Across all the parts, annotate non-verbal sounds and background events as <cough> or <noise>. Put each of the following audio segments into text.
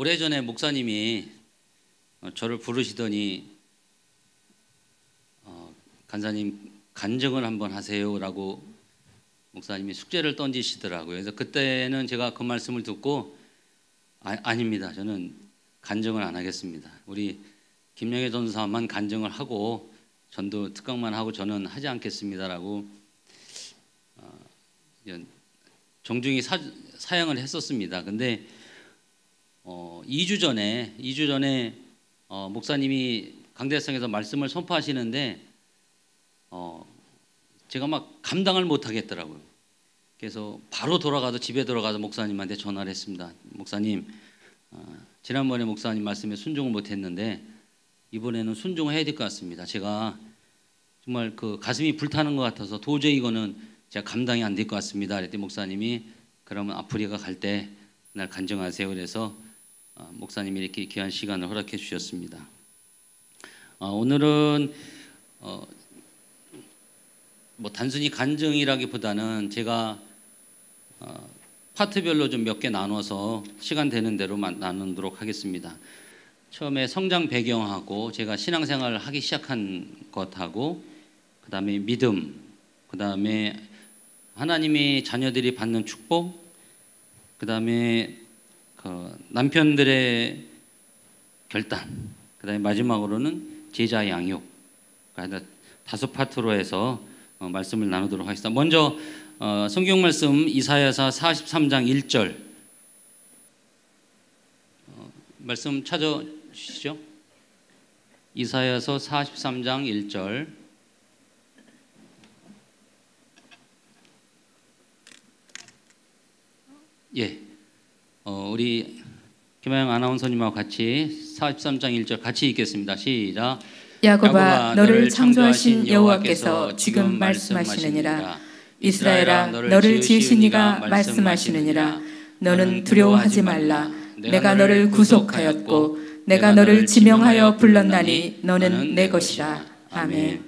오래전에 목사님이 어, 저를 부르시더니 어, 간사님 간증을 한번 하세요라고 목사님이 숙제를 던지시더라고요. 그래서 그때는 제가 그 말씀을 듣고 아, 닙니다 저는 간증을 안 하겠습니다. 우리 김영애 전사만 간증을 하고 전도 특강만 하고 저는 하지 않겠습니다라고 어, 정중히 사, 사양을 했었습니다. 근데 어, 2주 전에 2주 전에 어, 목사님이 강대상에서 말씀을 선포하시는데 어, 제가 막 감당을 못 하겠더라고요. 그래서 바로 돌아가서 집에 들어가서 목사님한테 전화를 했습니다. 목사님 어, 지난번에 목사님 말씀에 순종을 못했는데 이번에는 순종을 해야 될 것 같습니다. 제가 정말 그 가슴이 불타는 것 같아서 도저히 이거는 제가 감당이 안 될 것 같습니다. 그랬더니 목사님이 그러면 아프리카 갈때 날 간증하세요. 그래서 어, 목사님이 이렇게 귀한 시간을 허락해 주셨습니다. 어, 오늘은 어, 뭐 단순히 간증이라기보다는 제가 파트별로 좀 몇 개 나눠서 시간 되는 대로 나누도록 하겠습니다. 처음에 성장 배경하고 제가 신앙생활을 하기 시작한 것하고 그 다음에 믿음, 그 다음에 하나님의 자녀들이 받는 축복, 그 다음에 어, 남편들의 결단, 그다음에 마지막으로는 제자 양육. 그러니까 다섯 파트로 해서 어, 말씀을 나누도록 하겠습니다. 먼저 어, 성경 말씀 이사야서 43장 1절 어, 말씀 찾아주시죠. 이사야서 43장 1절 예. 어, 우리 김하영 아나운서님하고 같이 43장 1절 같이 읽겠습니다. 시작. 야곱아 너를 창조하신 여호와께서 지금 말씀하시느니라 이스라엘아 너를 지으신 이가 말씀하시느니라 너는 두려워하지 말라 내가 너를 구속하였고 내가 너를 지명하여 불렀나니 너는 내 것이라 아멘.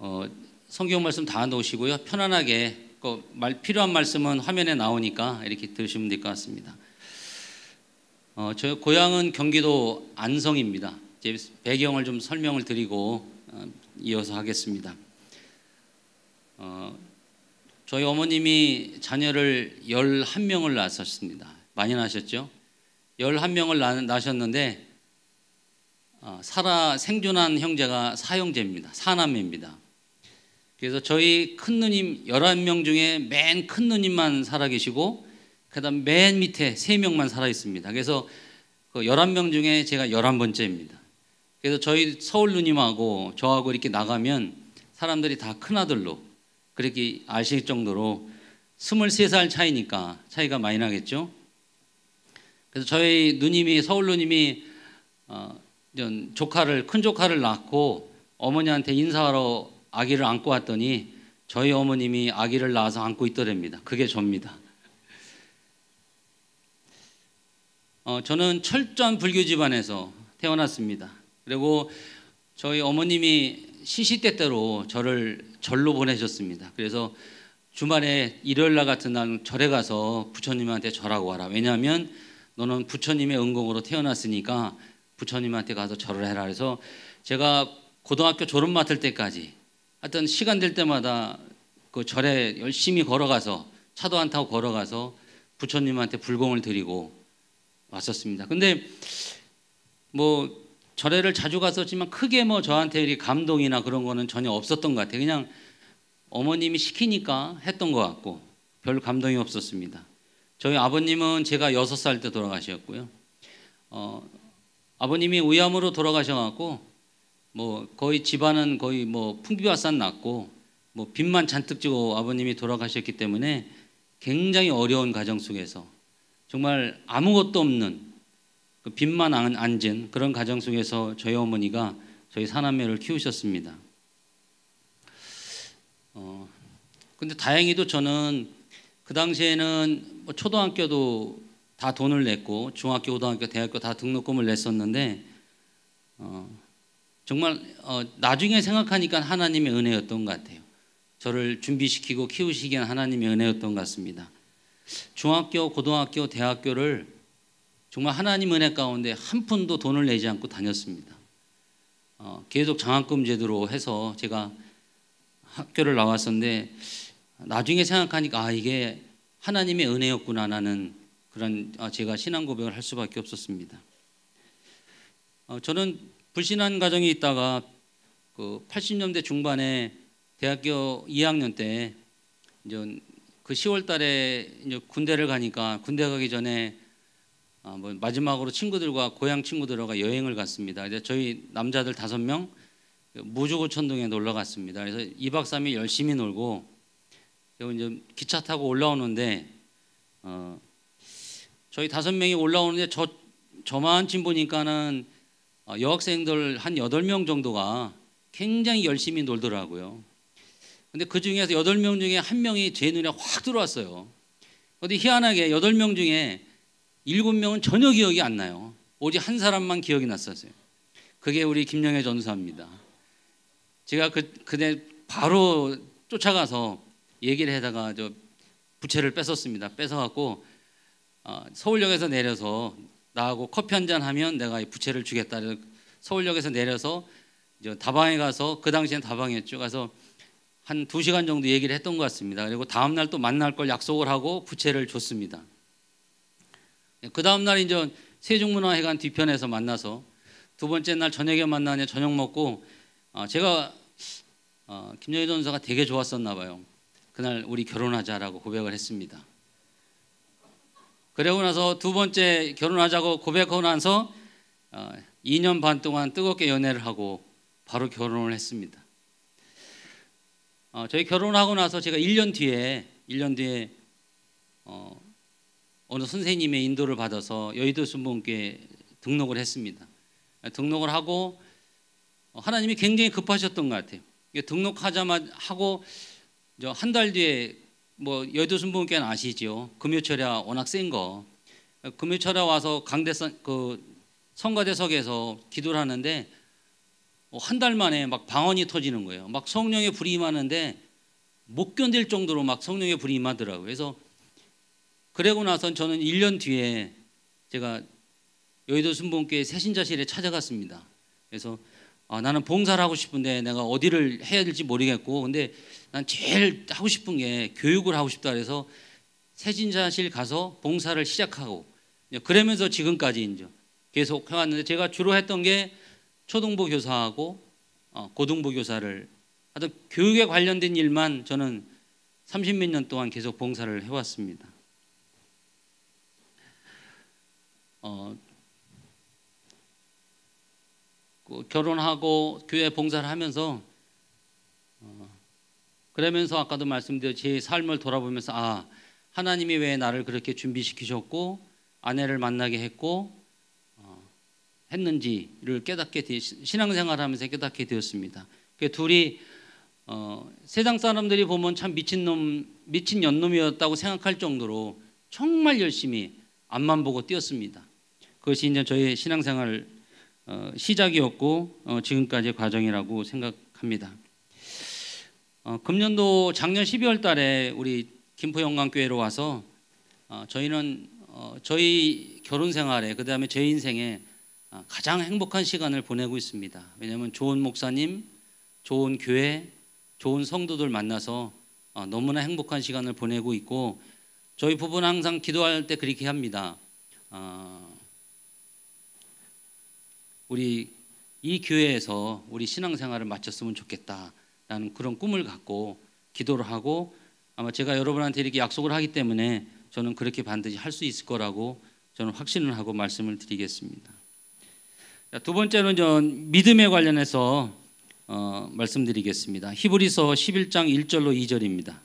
어, 성경 말씀 다 넣으시고요. 편안하게 말 필요한 말씀은 화면에 나오니까 이렇게 들으시면 될 것 같습니다. 어, 저 고향은 경기도 안성입니다. 제 배경을 좀 설명을 드리고 어, 이어서 하겠습니다. 어, 저희 어머님이 자녀를 11명을 낳았었습니다. 많이 낳으셨죠? 11명을 낳, 낳으셨는데 어, 살아 생존한 형제가 사형제입니다. 사남입니다. 그래서 저희 큰 누님 11명 중에 맨 큰 누님만 살아 계시고 그다음 맨 밑에 3명만 살아 있습니다. 그래서 그 11명 중에 제가 11번째입니다. 그래서 저희 서울 누님하고 저하고 이렇게 나가면 사람들이 다 큰아들로 그렇게 아실 정도로 23살 차이니까 차이가 많이 나겠죠. 그래서 저희 누님이 서울 누님이 어, 조카를 큰 조카를 낳고 어머니한테 인사하러 아기를 안고 왔더니 저희 어머님이 아기를 낳아서 안고 있더랍니다. 그게 접니다. 어, 저는 철저한 불교 집안에서 태어났습니다. 그리고 저희 어머님이 시시때때로 저를 절로 보내셨습니다. 그래서 주말에 일요일 날 같은 날 절에 가서 부처님한테 절하고 와라. 왜냐하면 너는 부처님의 은공으로 태어났으니까 부처님한테 가서 절을 해라. 그래서 제가 고등학교 졸업 맡을 때까지 하여튼 시간 될 때마다 그 절에 열심히 걸어가서 차도 안 타고 걸어가서 부처님한테 불공을 드리고 왔었습니다. 근데 뭐 절에를 자주 갔었지만 크게 뭐 저한테 이 감동이나 그런 거는 전혀 없었던 것 같아요. 그냥 어머님이 시키니까 했던 것 같고 별 감동이 없었습니다. 저희 아버님은 제가 여섯 살 때 돌아가셨고요. 어, 아버님이 위암으로 돌아가셔갖고 뭐 거의 집안은 거의 뭐 풍비와산 났고 뭐 빚만 잔뜩 지고 아버님이 돌아가셨기 때문에 굉장히 어려운 가정 속에서 정말 아무것도 없는 그 빚만 안 앉은 그런 가정 속에서 저희 어머니가 저희 사남매를 키우셨습니다. 어, 근데 다행히도 저는 그 당시에는 뭐 초등학교도 다 돈을 냈고 중학교, 고등학교, 대학교 다 등록금을 냈었는데 어, 정말 어, 나중에 생각하니까 하나님의 은혜였던 것 같아요. 저를 준비시키고 키우시기엔 하나님의 은혜였던 것 같습니다. 중학교, 고등학교, 대학교를 정말 하나님 은혜 가운데 한 푼도 돈을 내지 않고 다녔습니다. 어, 계속 장학금 제도로 해서 제가 학교를 나왔었는데 나중에 생각하니까 아 이게 하나님의 은혜였구나 나는 그런 어, 제가 신앙 고백을 할 수밖에 없었습니다. 저는 불신한 가정이 있다가 그 80년대 중반에 대학교 2학년 때 이제 그 10월 달에 이제 군대를 가니까 군대 가기 전에 아뭐 마지막으로 친구들과 고향 친구들과 여행을 갔습니다. 이제 저희 남자들 다섯 명 무주고 천동에 놀러 갔습니다. 그래서 2박 3일 열심히 놀고 이제 기차 타고 올라오는데 어 저희 다섯 명이 올라오는데 저 저만 친 보니까는 어, 여학생들 한 8명 정도가 굉장히 열심히 놀더라고요. 근데 그 중에서 8명 중에 한 명이 제 눈에 확 들어왔어요. 어디 희한하게 8명 중에 7명은 전혀 기억이 안 나요. 오직 한 사람만 기억이 났었어요. 그게 우리 김영애 전사입니다. 제가 그, 그때 바로 쫓아가서 얘기를 해다가 저 부채를 뺏었습니다. 뺏어갖고 어, 서울역에서 내려서 나하고 커피 한 잔 하면 내가 이 부채를 주겠다. 서울역에서 내려서 이제 다방에 가서 그 당시엔 다방이었죠. 가서 한 두 시간 정도 얘기를 했던 것 같습니다. 그리고 다음 날 또 만날 걸 약속을 하고 부채를 줬습니다. 예, 그 다음 날 이제 세종문화회관 뒤편에서 만나서 두 번째 날 저녁에 만나냐 저녁 먹고 어, 제가 어, 김여희 전사가 되게 좋았었나 봐요. 그날 우리 결혼하자라고 고백을 했습니다. 그러고 나서 두 번째 결혼하자고 고백하고 나서 2년 어, 반 동안 뜨겁게 연애를 하고 바로 결혼을 했습니다. 어, 저희 결혼하고 나서 제가 1년 뒤에 1년 뒤에 어, 느 선생님의 인도를 받아서 여의도 순복교회 등록을 했습니다. 등록을 하고 어, 하나님이 굉장히 급하셨던 것 같아요. 등록하자마 하고 한 달 뒤에 뭐 여의도 순복께는 아시죠? 금요철야 워낙 센 거. 금요철야 와서 강대선 그 성가대석에서 기도를 하는데 뭐 한달 만에 막 방언이 터지는 거예요. 막 성령의 불이 임하는데 못 견딜 정도로 막 성령의 불이 임하더라고요. 그래서 그러고 나선 저는 1년 뒤에 제가 여의도 순봉교회 새신자실에 찾아갔습니다. 그래서 아, 나는 봉사를 하고 싶은데 내가 어디를 해야 될지 모르겠고 근데 난 제일 하고 싶은 게 교육을 하고 싶다 그래서 세진자실 가서 봉사를 시작하고 그러면서 지금까지 이제 계속 해왔는데 제가 주로 했던 게 초등부 교사하고 어, 고등부 교사를 하여튼 교육에 관련된 일만 저는 30몇 년 동안 계속 봉사를 해왔습니다. 어, 그 결혼하고 교회 봉사를 하면서 그러면서 아까도 말씀드린 제 삶을 돌아보면서 아 하나님이 왜 나를 그렇게 준비시키셨고 아내를 만나게 했고 어, 했는지를 깨닫게 되, 신앙생활하면서 깨닫게 되었습니다. 그 둘이 어, 세상 사람들이 보면 참 미친 놈 미친 연놈이었다고 생각할 정도로 정말 열심히 앞만 보고 뛰었습니다. 그것이 이제 저희 신앙생활 어, 시작이었고 어, 지금까지의 과정이라고 생각합니다. 어, 금년도 작년 12월 달에 우리 김포 영광교회로 와서 어, 저희는 어, 저희 결혼 생활에 그다음에 제 인생에 어, 가장 행복한 시간을 보내고 있습니다. 왜냐하면 좋은 목사님, 좋은 교회, 좋은 성도들 만나서 어, 너무나 행복한 시간을 보내고 있고 저희 부부는 항상 기도할 때 그렇게 합니다. 어, 우리 이 교회에서 우리 신앙생활을 마쳤으면 좋겠다. 라는 그런 꿈을 갖고 기도를 하고 아마 제가 여러분한테 이렇게 약속을 하기 때문에 저는 그렇게 반드시 할 수 있을 거라고 저는 확신을 하고 말씀을 드리겠습니다. 두 번째는 전 믿음에 관련해서 어, 말씀드리겠습니다. 히브리서 11장 1절로 2절입니다.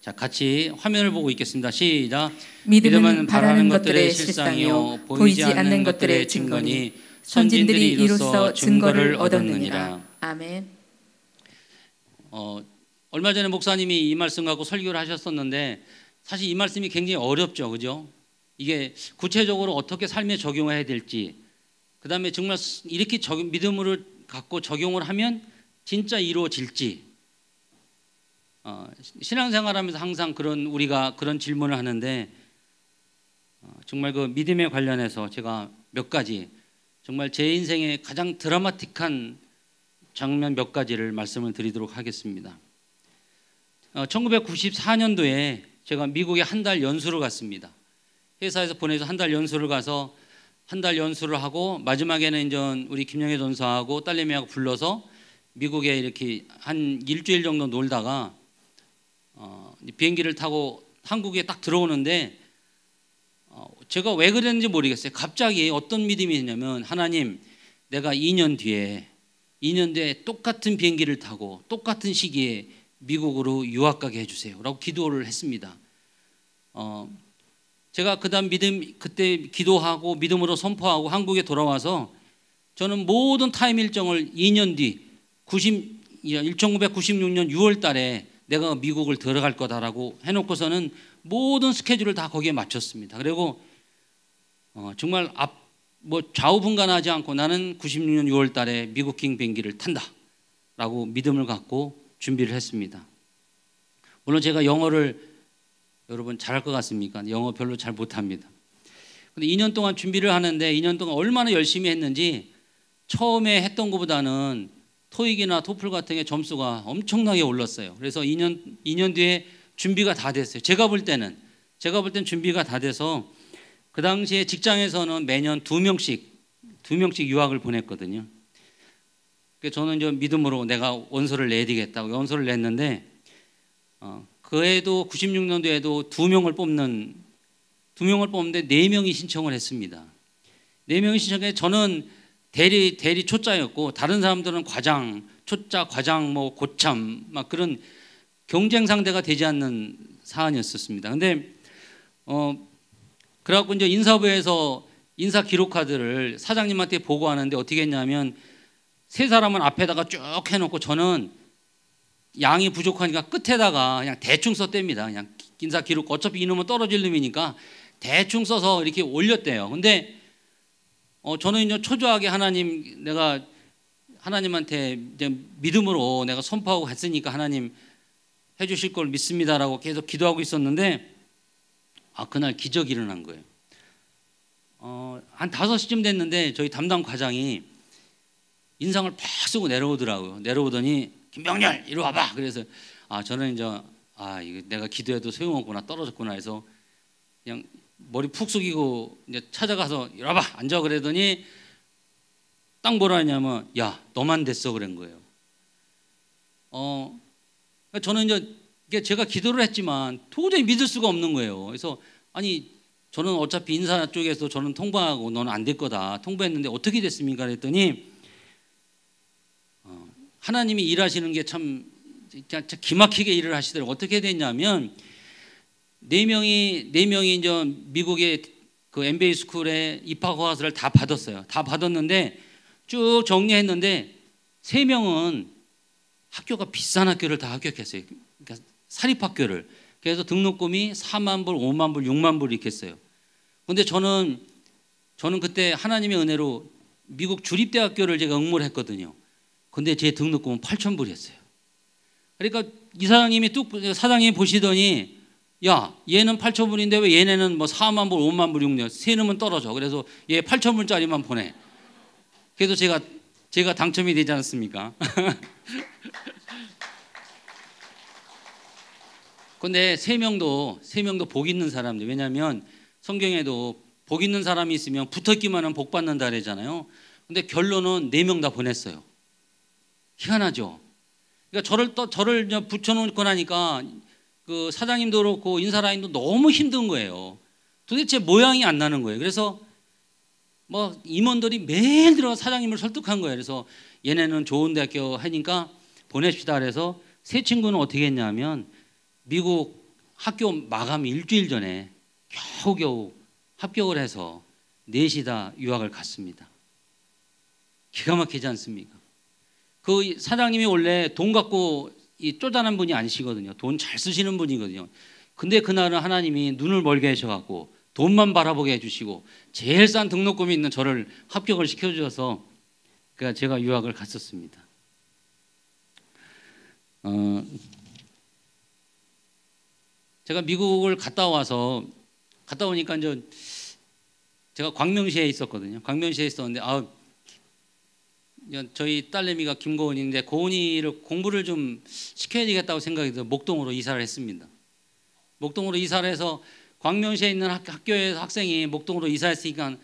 자, 같이 화면을 보고 읽겠습니다. 시작. 믿음은, 믿음은 바라는 것들의 실상이요 보이지 않는 것들의 증거니 선진들이 이로써 증거를 얻었느니라. 아멘. 어, 얼마 전에 목사님이 이 말씀 갖고 설교를 하셨었는데 사실 이 말씀이 굉장히 어렵죠. 그죠? 이게 구체적으로 어떻게 삶에 적용해야 될지 그다음에 정말 이렇게 적용, 믿음을 갖고 적용을 하면 진짜 이루어질지 어, 신앙생활하면서 항상 그런 우리가 그런 질문을 하는데 어, 정말 그 믿음에 관련해서 제가 몇 가지 정말 제 인생의 가장 드라마틱한 장면 몇 가지를 말씀을 드리도록 하겠습니다. 1994년도에 어, 제가 미국에 한 달 연수를 갔습니다. 회사에서 보내서 한 달 연수를 가서 한 달 연수를 하고 마지막에는 이제 우리 김영애 전사하고 딸내미하고 불러서 미국에 이렇게 한 일주일 정도 놀다가 어, 비행기를 타고 한국에 딱 들어오는데 어, 제가 왜 그랬는지 모르겠어요. 갑자기 어떤 믿음이 있냐면 하나님 내가 2년 뒤에 2년 뒤에 똑같은 비행기를 타고 똑같은 시기에 미국으로 유학 가게 해주세요라고 기도를 했습니다. 어, 제가 그다음 믿음 그때 기도하고 믿음으로 선포하고 한국에 돌아와서 저는 모든 타임 일정을 2년 뒤 90, 1996년 6월달에 내가 미국을 들어갈 거다라고 해놓고서는 모든 스케줄을 다 거기에 맞췄습니다. 그리고 어, 정말 앞뭐 좌우분간하지 않고 나는 96년 6월 달에 미국행 비행기를 탄다. 라고 믿음을 갖고 준비를 했습니다. 물론 제가 영어를 여러분 잘할 것 같습니까? 영어 별로 잘 못합니다. 근데 2년 동안 준비를 하는데 2년 동안 얼마나 열심히 했는지 처음에 했던 것보다는 토익이나 토플 같은 게 점수가 엄청나게 올랐어요. 그래서 2년 2년 뒤에 준비가 다 됐어요. 제가 볼 때는 제가 볼땐 준비가 다 돼서 그 당시에 직장에서는 매년 두 명씩 두 명씩 유학을 보냈거든요. 저는 이제 믿음으로 내가 원서를 내디겠다고 원서를 냈는데 어, 그해도 96년도에도 두 명을 뽑는 두 명을 뽑는데 네 명이 신청을 했습니다. 네 명이 신청해 저는 대리 대리 초짜였고 다른 사람들은 과장 초짜 과장 뭐 고참 막 그런 경쟁 상대가 되지 않는 사안이었었습니다. 근데 어, 그래갖고 이제 인사부에서 인사 기록카드를 사장님한테 보고하는데 어떻게 했냐면 세 사람은 앞에다가 쭉 해놓고 저는 양이 부족하니까 끝에다가 그냥 대충 썼답니다. 그냥 인사 기록 어차피 이놈은 떨어질 놈이니까 대충 써서 이렇게 올렸대요. 근데 어, 저는 이제 초조하게 하나님 내가 하나님한테 이제 믿음으로 내가 선포하고 했으니까 하나님 해주실 걸 믿습니다라고 계속 기도하고 있었는데 아 그날 기적이 일어난 거예요. 어, 한 5시쯤 됐는데 저희 담당 과장이 인상을 팍 쓰고 내려오더라고요. 내려오더니 김병렬 이리 와봐. 그래서 아 저는 이제 아 이거 내가 기도해도 소용없구나 떨어졌구나 해서 그냥 머리 푹 숙이고 이제 찾아가서 이리 와봐 앉아 그러더니 딱 뭐라 하냐면 야 너만 됐어 그런 거예요. 어 그러니까 저는 이제 그러니까 제가 기도를 했지만 도저히 믿을 수가 없는 거예요. 그래서 아니 저는 어차피 인사 쪽에서 저는 통보하고 너는 안 될 거다. 통보했는데 어떻게 됐습니까? 그랬더니 어, 하나님이 일하시는 게 참 기막히게 일을 하시더라고 어떻게 됐냐면 네 명이 네 명이 이제 미국의 그 MBA 스쿨에 입학 허가서를 다 받았어요. 다 받았는데 쭉 정리했는데 세 명은 학교가 비싼 학교를 다 합격했어요. 사립학교를. 그래서 등록금이 4만 불, 5만 불, 6만 불 이렇게 써요. 근데 저는 저는 그때 하나님의 은혜로 미국 주립대학교를 제가 응모를 했거든요. 근데 제 등록금은 8천 불이었어요. 그러니까 이사장님이 뚝 사장님이 보시더니 야 얘는 8천 불인데 왜 얘네는 뭐 4만 불, 5만 불, 6년 세금은 떨어져. 그래서 얘 8천 불짜리만 보내. 그래서 제가 제가 당첨이 되지 않습니까? <laughs> 근데 세 명도 세 명도 복 있는 사람들. 왜냐면 성경에도 복 있는 사람이 있으면 붙었기만 은복 받는 다그이잖아요 근데 결론은 네 명 다 보냈어요. 희한하죠. 그러니까 저를 또 저를 붙여놓고 나니까 그 사장님도 그렇고 인사라인도 너무 힘든 거예요. 도대체 모양이 안 나는 거예요. 그래서 뭐 임원들이 매일 들어 사장님을 설득한 거예요. 그래서 얘네는 좋은 대학교 하니까 보냅시다. 그래서 새 친구는 어떻게 했냐면 미국 학교 마감 일주일 전에 겨우겨우 합격을 해서 4시다 유학을 갔습니다. 기가 막히지 않습니까? 그 사장님이 원래 돈 갖고 이 쪼잔한 분이 아니시거든요. 돈 잘 쓰시는 분이거든요. 근데 그날은 하나님이 눈을 멀게 하셔갖고 돈만 바라보게 해주시고 제일 싼 등록금이 있는 저를 합격을 시켜주셔서 제가 유학을 갔었습니다. 어, 제가 미국을 갔다 와서 갔다 오니까 이제 제가 광명시에 있었거든요. 광명시에 있었는데 아 저희 딸내미가 김고은인데 고은이를 공부를 좀 시켜야 되겠다고 생각이 들어 목동으로 이사를 했습니다. 목동으로 이사를 해서 광명시에 있는 학교에 학생이 목동으로 이사했으니까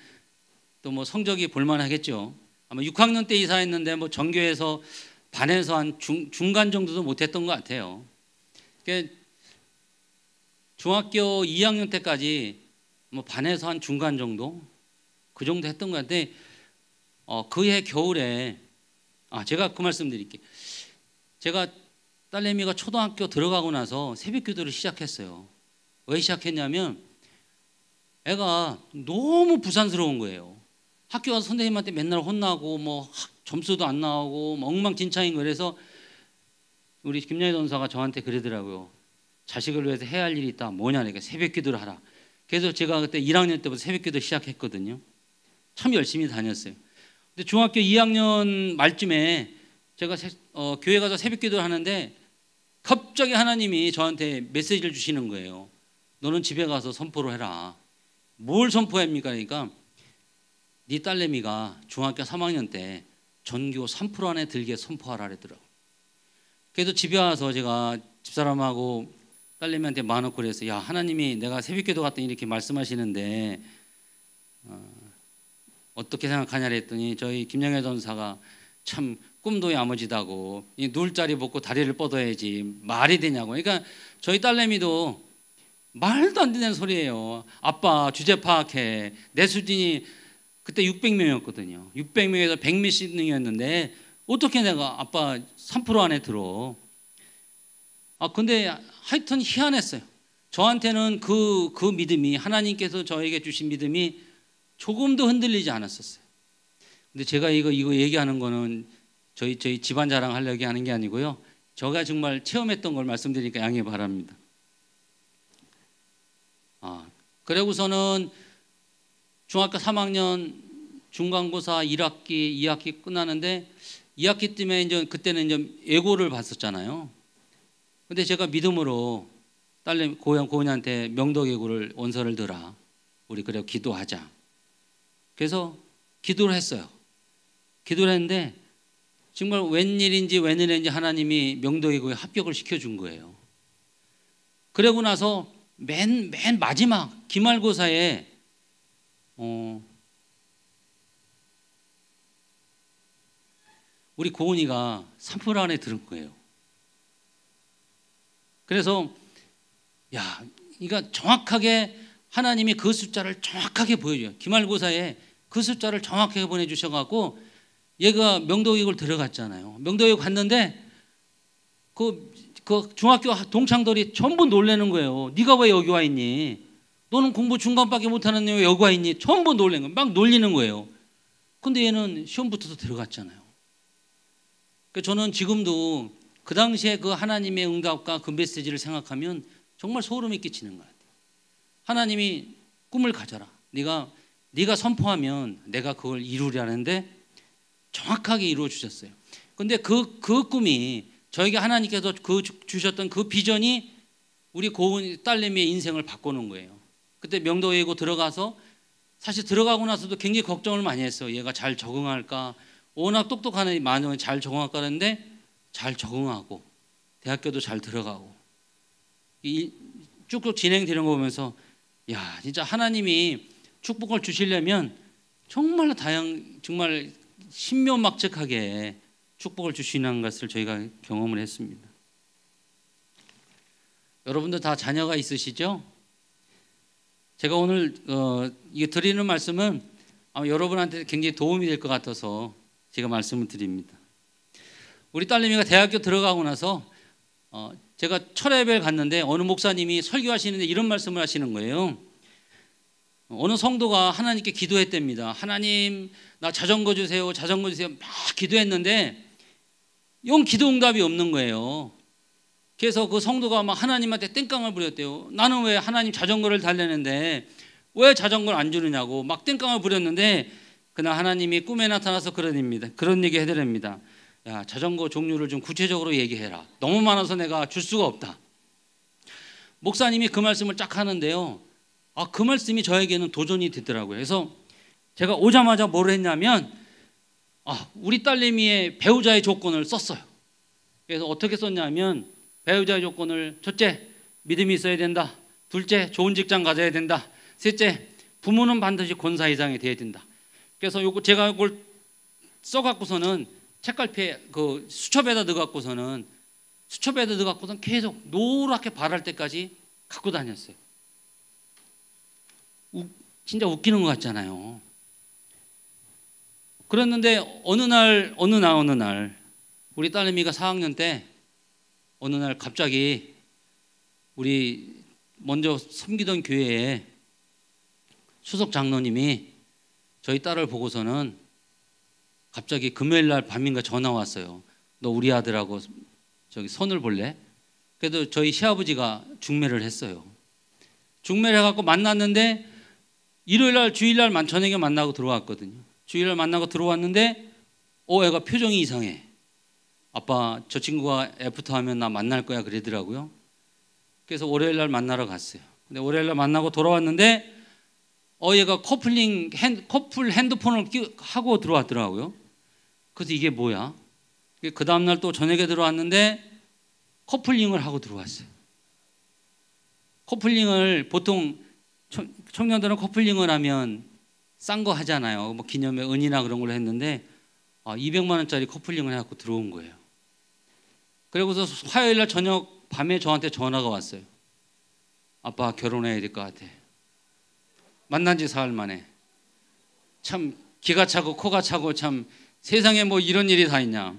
또 뭐 성적이 볼만하겠죠. 아마 6학년 때 이사했는데 뭐 전교에서 반에서 한 중, 중간 정도도 못했던 것 같아요. 그러니까 중학교 2학년 때까지 뭐 반에서 한 중간 정도 그 정도 했던 것 같은데 어, 그해 겨울에 아 제가 그 말씀 드릴게요. 제가 딸내미가 초등학교 들어가고 나서 새벽 기도를 시작했어요. 왜 시작했냐면 애가 너무 부산스러운 거예요. 학교 와서 선생님한테 맨날 혼나고 뭐 점수도 안 나오고 뭐 엉망진창인 거래서 우리 김영희 전사가 저한테 그러더라고요. 자식을 위해서 해야 할 일이 있다. 뭐냐? 니까 그러니까 새벽 기도를 하라. 그래서 제가 그때 1학년 때부터 새벽 기도 시작했거든요. 참 열심히 다녔어요. 근데 중학교 2학년 말쯤에 제가 세, 어, 교회 가서 새벽 기도를 하는데 갑자기 하나님이 저한테 메시지를 주시는 거예요. 너는 집에 가서 선포를 해라. 뭘 선포합니까? 그러니까 네 딸내미가 중학교 3학년 때 전교 3% 안에 들게 선포하라 그랬더라고. 그래도 집에 와서 제가 집사람하고 딸내미한테 만원고 그래서 야 하나님이 내가 새벽기도 갔더니 이렇게 말씀하시는데 어, 어떻게 생각하냐 그랬더니 저희 김영애 전사가 참 꿈도 야무지다고 놀 자리 벗고 다리를 뻗어야지 말이 되냐고 그러니까 저희 딸내미도 말도 안 되는 소리예요 아빠 주제 파악해 내 수준이 그때 600명이었거든요 600명에서 100몇십 명이었는데 어떻게 내가 아빠 3% 안에 들어 아 근데 하여튼 희한했어요. 저한테는 그, 그 믿음이, 하나님께서 저에게 주신 믿음이 조금도 흔들리지 않았었어요. 근데 제가 이거, 이거 얘기하는 거는 저희, 저희 집안 자랑 하려고 하는 게 아니고요. 제가 정말 체험했던 걸 말씀드리니까 양해 바랍니다. 아, 그리고서는 중학교 3학년 중간고사 1학기, 2학기 끝나는데 2학기 때문에 이제 그때는 이제 예고를 봤었잖아요. 근데 제가 믿음으로 딸내 미 고양 고은이한테 명덕이구를 원서를 들라 우리 그래 기도하자. 그래서 기도를 했어요. 기도를 했는데 정말 웬일인지 웬일인지 하나님이 명덕이구에 합격을 시켜준 거예요. 그러고 나서 맨, 맨 마지막 기말고사에 어, 우리 고은이가 3% 안에 들은 거예요. 그래서 야, 그러니까 정확하게 하나님이 그 숫자를 정확하게 보여줘요. 기말고사에 그 숫자를 정확하게 보내주셔갖고 얘가 명도교육을 들어갔잖아요. 명도교육 갔는데 그, 그 중학교 동창들이 전부 놀래는 거예요. 네가 왜 여기 와 있니? 너는 공부 중간밖에 못하는데 왜 여기 와 있니? 전부 놀래는 거예요. 막 놀리는 거예요. 근데 얘는 시험부터 들어갔잖아요. 그러니까 저는 지금도 그 당시에 그 하나님의 응답과 그 메시지를 생각하면 정말 소름이 끼치는 것 같아요. 하나님이 꿈을 가져라. 네가 네가 선포하면 내가 그걸 이루려는데 정확하게 이루어 주셨어요. 근데 그그 그 꿈이 저에게 하나님께서 그 주셨던 그 비전이 우리 고은 딸내미의 인생을 바꿔놓 거예요. 그때 명도예고 들어가서 사실 들어가고 나서도 굉장히 걱정을 많이 했어요. 얘가 잘 적응할까? 워낙 똑똑한 마녀는 잘 적응할까 하는데 잘 적응하고 대학교도 잘 들어가고 이 쭉쭉 진행되는 거 보면서 야 진짜 하나님이 축복을 주시려면 정말 다양 정말 신묘막측하게 축복을 주시는 것을 저희가 경험을 했습니다. 여러분도 다 자녀가 있으시죠? 제가 오늘 어, 이 드리는 말씀은 아마 여러분한테 굉장히 도움이 될 것 같아서 제가 말씀을 드립니다. 우리 딸내미가 대학교 들어가고 나서 어, 제가 철회배를 갔는데 어느 목사님이 설교하시는데 이런 말씀을 하시는 거예요. 어느 성도가 하나님께 기도했답니다. 하나님 나 자전거 주세요. 자전거 주세요. 막 기도했는데 영 기도 응답이 없는 거예요. 그래서 그 성도가 막 하나님한테 땡깡을 부렸대요. 나는 왜 하나님 자전거를 달래는데 왜 자전거를 안 주느냐고 막 땡깡을 부렸는데 그날 하나님이 꿈에 나타나서 그런 입니다. 그런 얘기 해드립니다. 야, 자전거 종류를 좀 구체적으로 얘기해라. 너무 많아서 내가 줄 수가 없다. 목사님이 그 말씀을 쫙 하는데요. 아, 그 말씀이 저에게는 도전이 되더라고요. 그래서 제가 오자마자 뭘 했냐면, 아, 우리 딸내미의 배우자의 조건을 썼어요. 그래서 어떻게 썼냐면, 배우자의 조건을 첫째, 믿음이 있어야 된다. 둘째, 좋은 직장 가져야 된다. 셋째, 부모는 반드시 권사 이상이 돼야 된다. 그래서 요거 제가 이걸 써갖고서는 책갈피에 그 수첩에다 넣어갖고서는 수첩에다 넣어갖고서는 계속 노랗게 바랄 때까지 갖고 다녔어요. 우, 진짜 웃기는 것 같잖아요. 그랬는데 어느 날 어느 날 어느 날 우리 딸내미가 4학년 때 어느 날 갑자기 우리 먼저 섬기던 교회에 수석 장로님이 저희 딸을 보고서는 갑자기 금요일 날 밤인가 전화 왔어요. 너 우리 아들하고 저기 손을 볼래? 그래도 저희 시아버지가 중매를 했어요. 중매를 해갖고 만났는데 일요일 날 주일 날 저녁에 만나고 들어왔거든요. 주일 날 만나고 들어왔는데 어 애가 표정이 이상해. 아빠 저 친구가 애프터 하면 나 만날 거야 그러더라고요. 그래서 월요일 날 만나러 갔어요. 근데 월요일 날 만나고 돌아왔는데 어 얘가 커플링 핸, 커플 핸드폰을 끼, 하고 들어왔더라고요. 그래서 이게 뭐야? 그 다음날 또 저녁에 들어왔는데 커플링을 하고 들어왔어요. 커플링을 보통 청년들은 커플링을 하면 싼 거 하잖아요. 뭐 기념회 은이나 그런 걸로 했는데 200만 아, 원짜리 커플링을 해갖고 들어온 거예요. 그리고서 화요일 날 저녁 밤에 저한테 전화가 왔어요. 아빠 결혼해야 될 것 같아. 만난 지 사흘 만에. 참 기가 차고 코가 차고 참 세상에 뭐 이런 일이 다 있냐.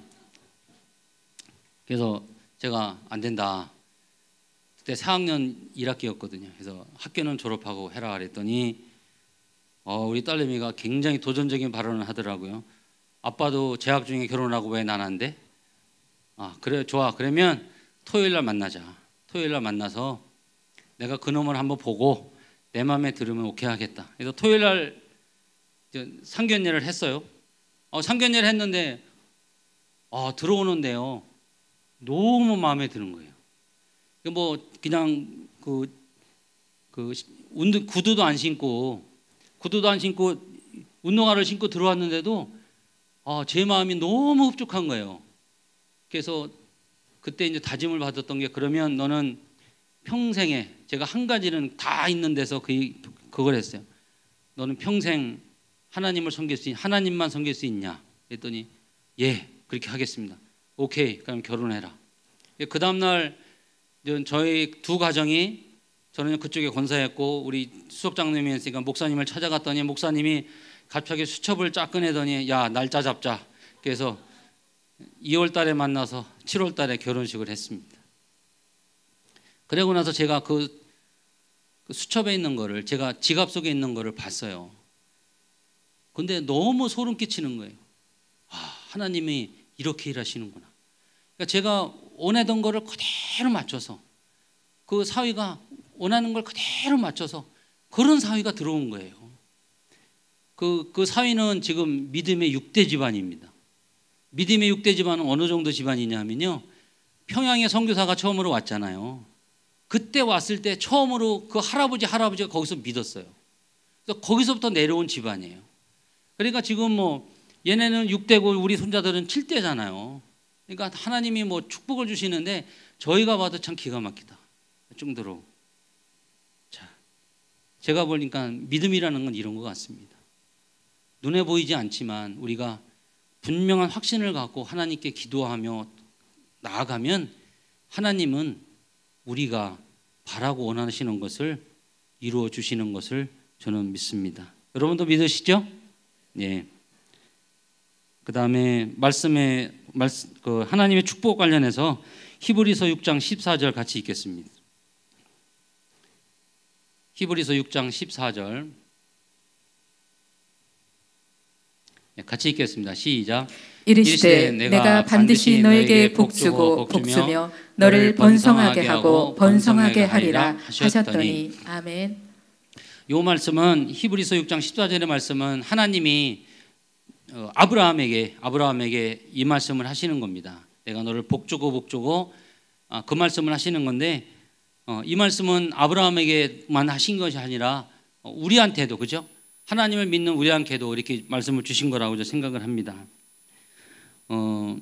그래서 제가 안 된다. 그때 4학년 1학기였거든요. 그래서 학교는 졸업하고 해라 그랬더니 어, 우리 딸내미가 굉장히 도전적인 발언을 하더라고요. 아빠도 재학 중에 결혼하고 왜난안 돼? 아, 그래 좋아. 그러면 토요일 날 만나자. 토요일 날 만나서 내가 그놈을 한번 보고 내 마음에 들으면 오케이 하겠다. 그래서 토요일 날 상견례를 했어요. 어, 상견례를 했는데 어, 들어오는데요. 너무 마음에 드는 거예요. 뭐 그냥 그, 그 운동, 구두도 안 신고 구두도 안 신고 운동화를 신고 들어왔는데도 어, 제 마음이 너무 흡족한 거예요. 그래서 그때 이제 다짐을 받았던 게 그러면 너는 평생에 제가 한 가지는 다 있는 데서 그 그걸 했어요. 너는 평생 하나님을 섬길 수 있냐? 하나님만 섬길 수 있냐? 그더니예 그렇게 하겠습니다. 오케이 그럼 결혼해라. 그 다음 날 저희 두 가정이 저는 그쪽에 권사였고 우리 수석 장님이었으니까 목사님을 찾아갔더니 목사님이 갑자기 수첩을 쫙 꺼내더니 야 날짜 잡자. 그래서 2월 달에 만나서 7월 달에 결혼식을 했습니다. 그러고 나서 제가 그, 그 수첩에 있는 거를 제가 지갑 속에 있는 거를 봤어요. 근데 너무 소름 끼치는 거예요. 아, 하나님이 이렇게 일하시는구나. 그러니까 제가 원하던 거를 그대로 맞춰서 그 사위가 원하는 걸 그대로 맞춰서 그런 사위가 들어온 거예요. 그, 그 사위는 지금 믿음의 6대 집안입니다. 믿음의 6대 집안은 어느 정도 집안이냐 면요 평양에 선교사가 처음으로 왔잖아요. 그때 왔을 때 처음으로 그 할아버지 할아버지가 거기서 믿었어요. 그래서 거기서부터 내려온 집안이에요. 그러니까 지금 뭐 얘네는 6대고 우리 손자들은 7대잖아요. 그러니까 하나님이 뭐 축복을 주시는데 저희가 봐도 참 기가 막히다. 정도로. 자, 제가 보니까 믿음이라는 건 이런 것 같습니다. 눈에 보이지 않지만 우리가 분명한 확신을 갖고 하나님께 기도하며 나아가면 하나님은 우리가 바라고 원하시는 것을 이루어 주시는 것을 저는 믿습니다. 여러분도 믿으시죠? 예. 그다음에 말씀에 말씀 그 하나님의 축복 관련해서 히브리서 6장 14절 같이 읽겠습니다. 히브리서 6장 14절 예, 같이 읽겠습니다. 시작. 이르시되 내가 반드시 너에게 복주고 복주며 너를 번성하게 하고 번성하게 하리라 하셨더니 아멘. 이 말씀은 히브리서 6장 14절의 말씀은 하나님이 어, 아브라함에게 아브라함에게 이 말씀을 하시는 겁니다. 내가 너를 복주고 복주고 아, 그 말씀을 하시는 건데 어, 이 말씀은 아브라함에게만 하신 것이 아니라 어, 우리한테도 그죠? 하나님을 믿는 우리한테도 이렇게 말씀을 주신 거라고 생각을 합니다. 어,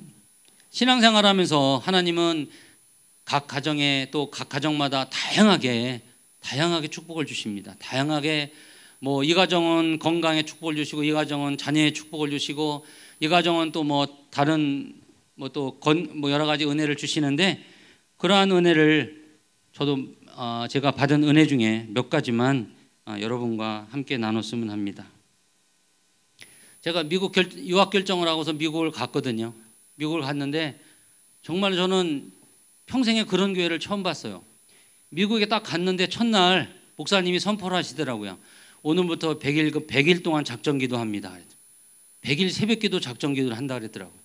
신앙생활하면서 하나님은 각 가정에 또 각 가정마다 다양하게 다양하게 축복을 주십니다. 다양하게 뭐 이 가정은 건강에 축복을 주시고 이 가정은 자녀에 축복을 주시고 이 가정은 또 뭐 다른 뭐또뭐 뭐 여러 가지 은혜를 주시는데 그러한 은혜를 저도 어 제가 받은 은혜 중에 몇 가지만 어 여러분과 함께 나눴으면 합니다. 제가 미국 결, 유학 결정을 하고서 미국을 갔거든요. 미국을 갔는데 정말 저는 평생에 그런 교회를 처음 봤어요. 미국에 딱 갔는데 첫날 목사님이 선포를 하시더라고요. 오늘부터 100일, 100일 동안 작전 기도합니다. 100일 새벽 기도 작전 기도를 한다 그랬더라고요.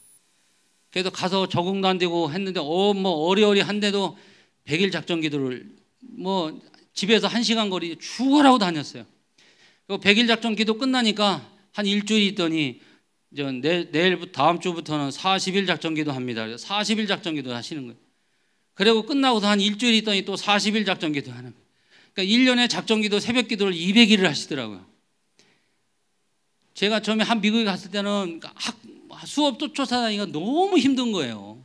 그래서 가서 적응도 안 되고 했는데, 어, 뭐, 어리어리 한데도 100일 작전 기도를 뭐, 집에서 1시간 거리 죽어라고 다녔어요. 100일 작전 기도 끝나니까 한 일주일 있더니 내, 내일 다음 주부터는 40일 작전 기도 합니다. 40일 작전 기도 하시는 거예요. 그리고 끝나고서 한 일주일 있더니 또 40일 작전 기도 하는. 그러니까 1년에 작전 기도 새벽 기도를 200일을 하시더라고요. 제가 처음에 한 미국에 갔을 때는 학, 수업 쫓아다니기가 너무 힘든 거예요.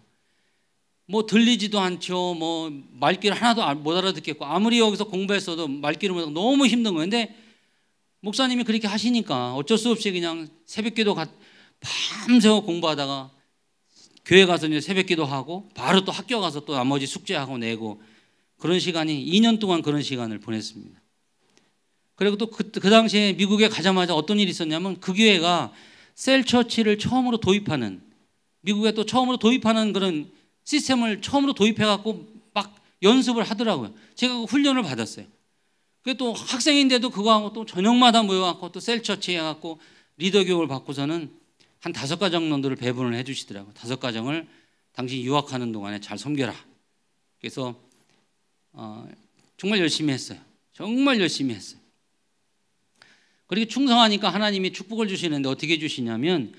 뭐 들리지도 않죠. 뭐 말귀를 하나도 아, 못 알아듣겠고 아무리 여기서 공부했어도 말귀를 못 너무 힘든 거예요. 근데 목사님이 그렇게 하시니까 어쩔 수 없이 그냥 새벽 기도 밤새워 공부하다가 교회 가서 이제 새벽기도 하고 바로 또 학교 가서 또 나머지 숙제하고 내고 그런 시간이 2년 동안 그런 시간을 보냈습니다. 그리고 또그 그 당시에 미국에 가자마자 어떤 일이 있었냐면 그 교회가 셀처치를 처음으로 도입하는 미국에 또 처음으로 도입하는 그런 시스템을 처음으로 도입해 갖고 막 연습을 하더라고요. 제가 훈련을 받았어요. 그또 학생인데도 그거 하고 또 저녁마다 모여 갖고 또 셀처치 해 갖고 리더 교육을 받고서는 한 다섯 가정 정도를 배분을 해주시더라고요. 다섯 가정을 당신 유학하는 동안에 잘 섬겨라. 그래서 어, 정말 열심히 했어요. 정말 열심히 했어요. 그렇게 충성하니까 하나님이 축복을 주시는데 어떻게 주시냐면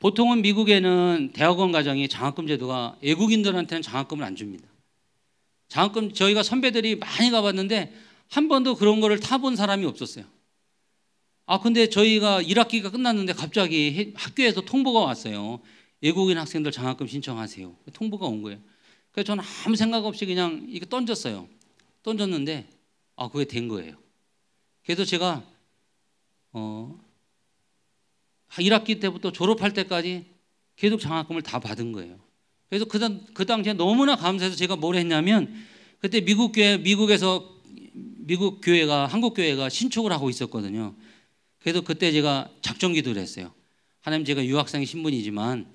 보통은 미국에는 대학원 과정이 장학금 제도가 외국인들한테는 장학금을 안 줍니다. 장학금 저희가 선배들이 많이 가봤는데 한 번도 그런 거를 타본 사람이 없었어요. 아 근데 저희가 1학기가 끝났는데 갑자기 학교에서 통보가 왔어요. 외국인 학생들 장학금 신청하세요. 통보가 온 거예요. 그래서 저는 아무 생각 없이 그냥 이거 던졌어요. 던졌는데 아 그게 된 거예요. 그래서 제가 어 1학기 때부터 졸업할 때까지 계속 장학금을 다 받은 거예요. 그래서 그, 그 당시에 너무나 감사해서 제가 뭘 했냐면 그때 미국 교회 미국에서 미국 교회가 한국 교회가 신축을 하고 있었거든요. 그래서 그때 제가 작정 기도를 했어요. 하나님 제가 유학생 신분이지만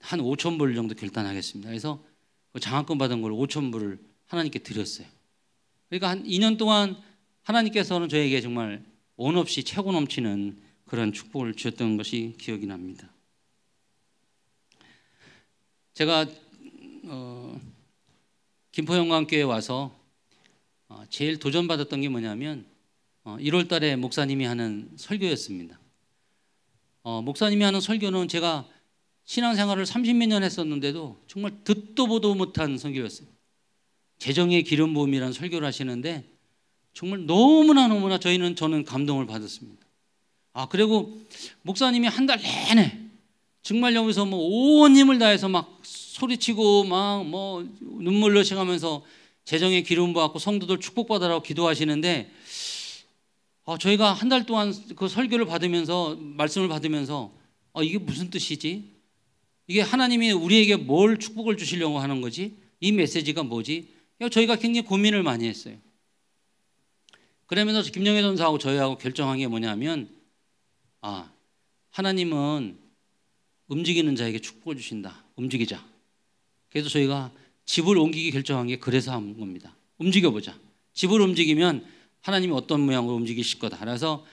한 5천 불 정도 결단하겠습니다. 그래서 그 장학금 받은 걸 5천 불을 하나님께 드렸어요. 그러니까 한 2년 동안 하나님께서는 저에게 정말 원 없이 최고 넘치는 그런 축복을 주셨던 것이 기억이 납니다. 제가 어, 김포영광교회 와서 어, 제일 도전받았던 게 뭐냐면 1월 어, 달에 목사님이 하는 설교였습니다. 어, 목사님이 하는 설교는 제가 신앙생활을 30몇 년 했었는데도 정말 듣도 보도 못한 설교였어요. 재정의 기름 부음이라는 설교를 하시는데 정말 너무나 너무나 저희는 저는 감동을 받았습니다. 아 그리고 목사님이 한 달 내내 정말 여기서 뭐온 힘을 다해서 막 소리치고 막 뭐 눈물로 시면서 재정의 기름 부어갖고 성도들 축복받으라고 기도하시는데 어, 저희가 한 달 동안 그 설교를 받으면서 말씀을 받으면서 어, 이게 무슨 뜻이지? 이게 하나님이 우리에게 뭘 축복을 주시려고 하는 거지? 이 메시지가 뭐지? 저희가 굉장히 고민을 많이 했어요. 그러면서 김영애 전사하고 저희하고 결정한 게 뭐냐면 아 하나님은 움직이는 자에게 축복을 주신다. 움직이자. 그래서 저희가 집을 옮기기 결정한 게 그래서 한 겁니다. 움직여보자. 집을 움직이면 하나님이 어떤 모양으로 움직이실 거다. 그래서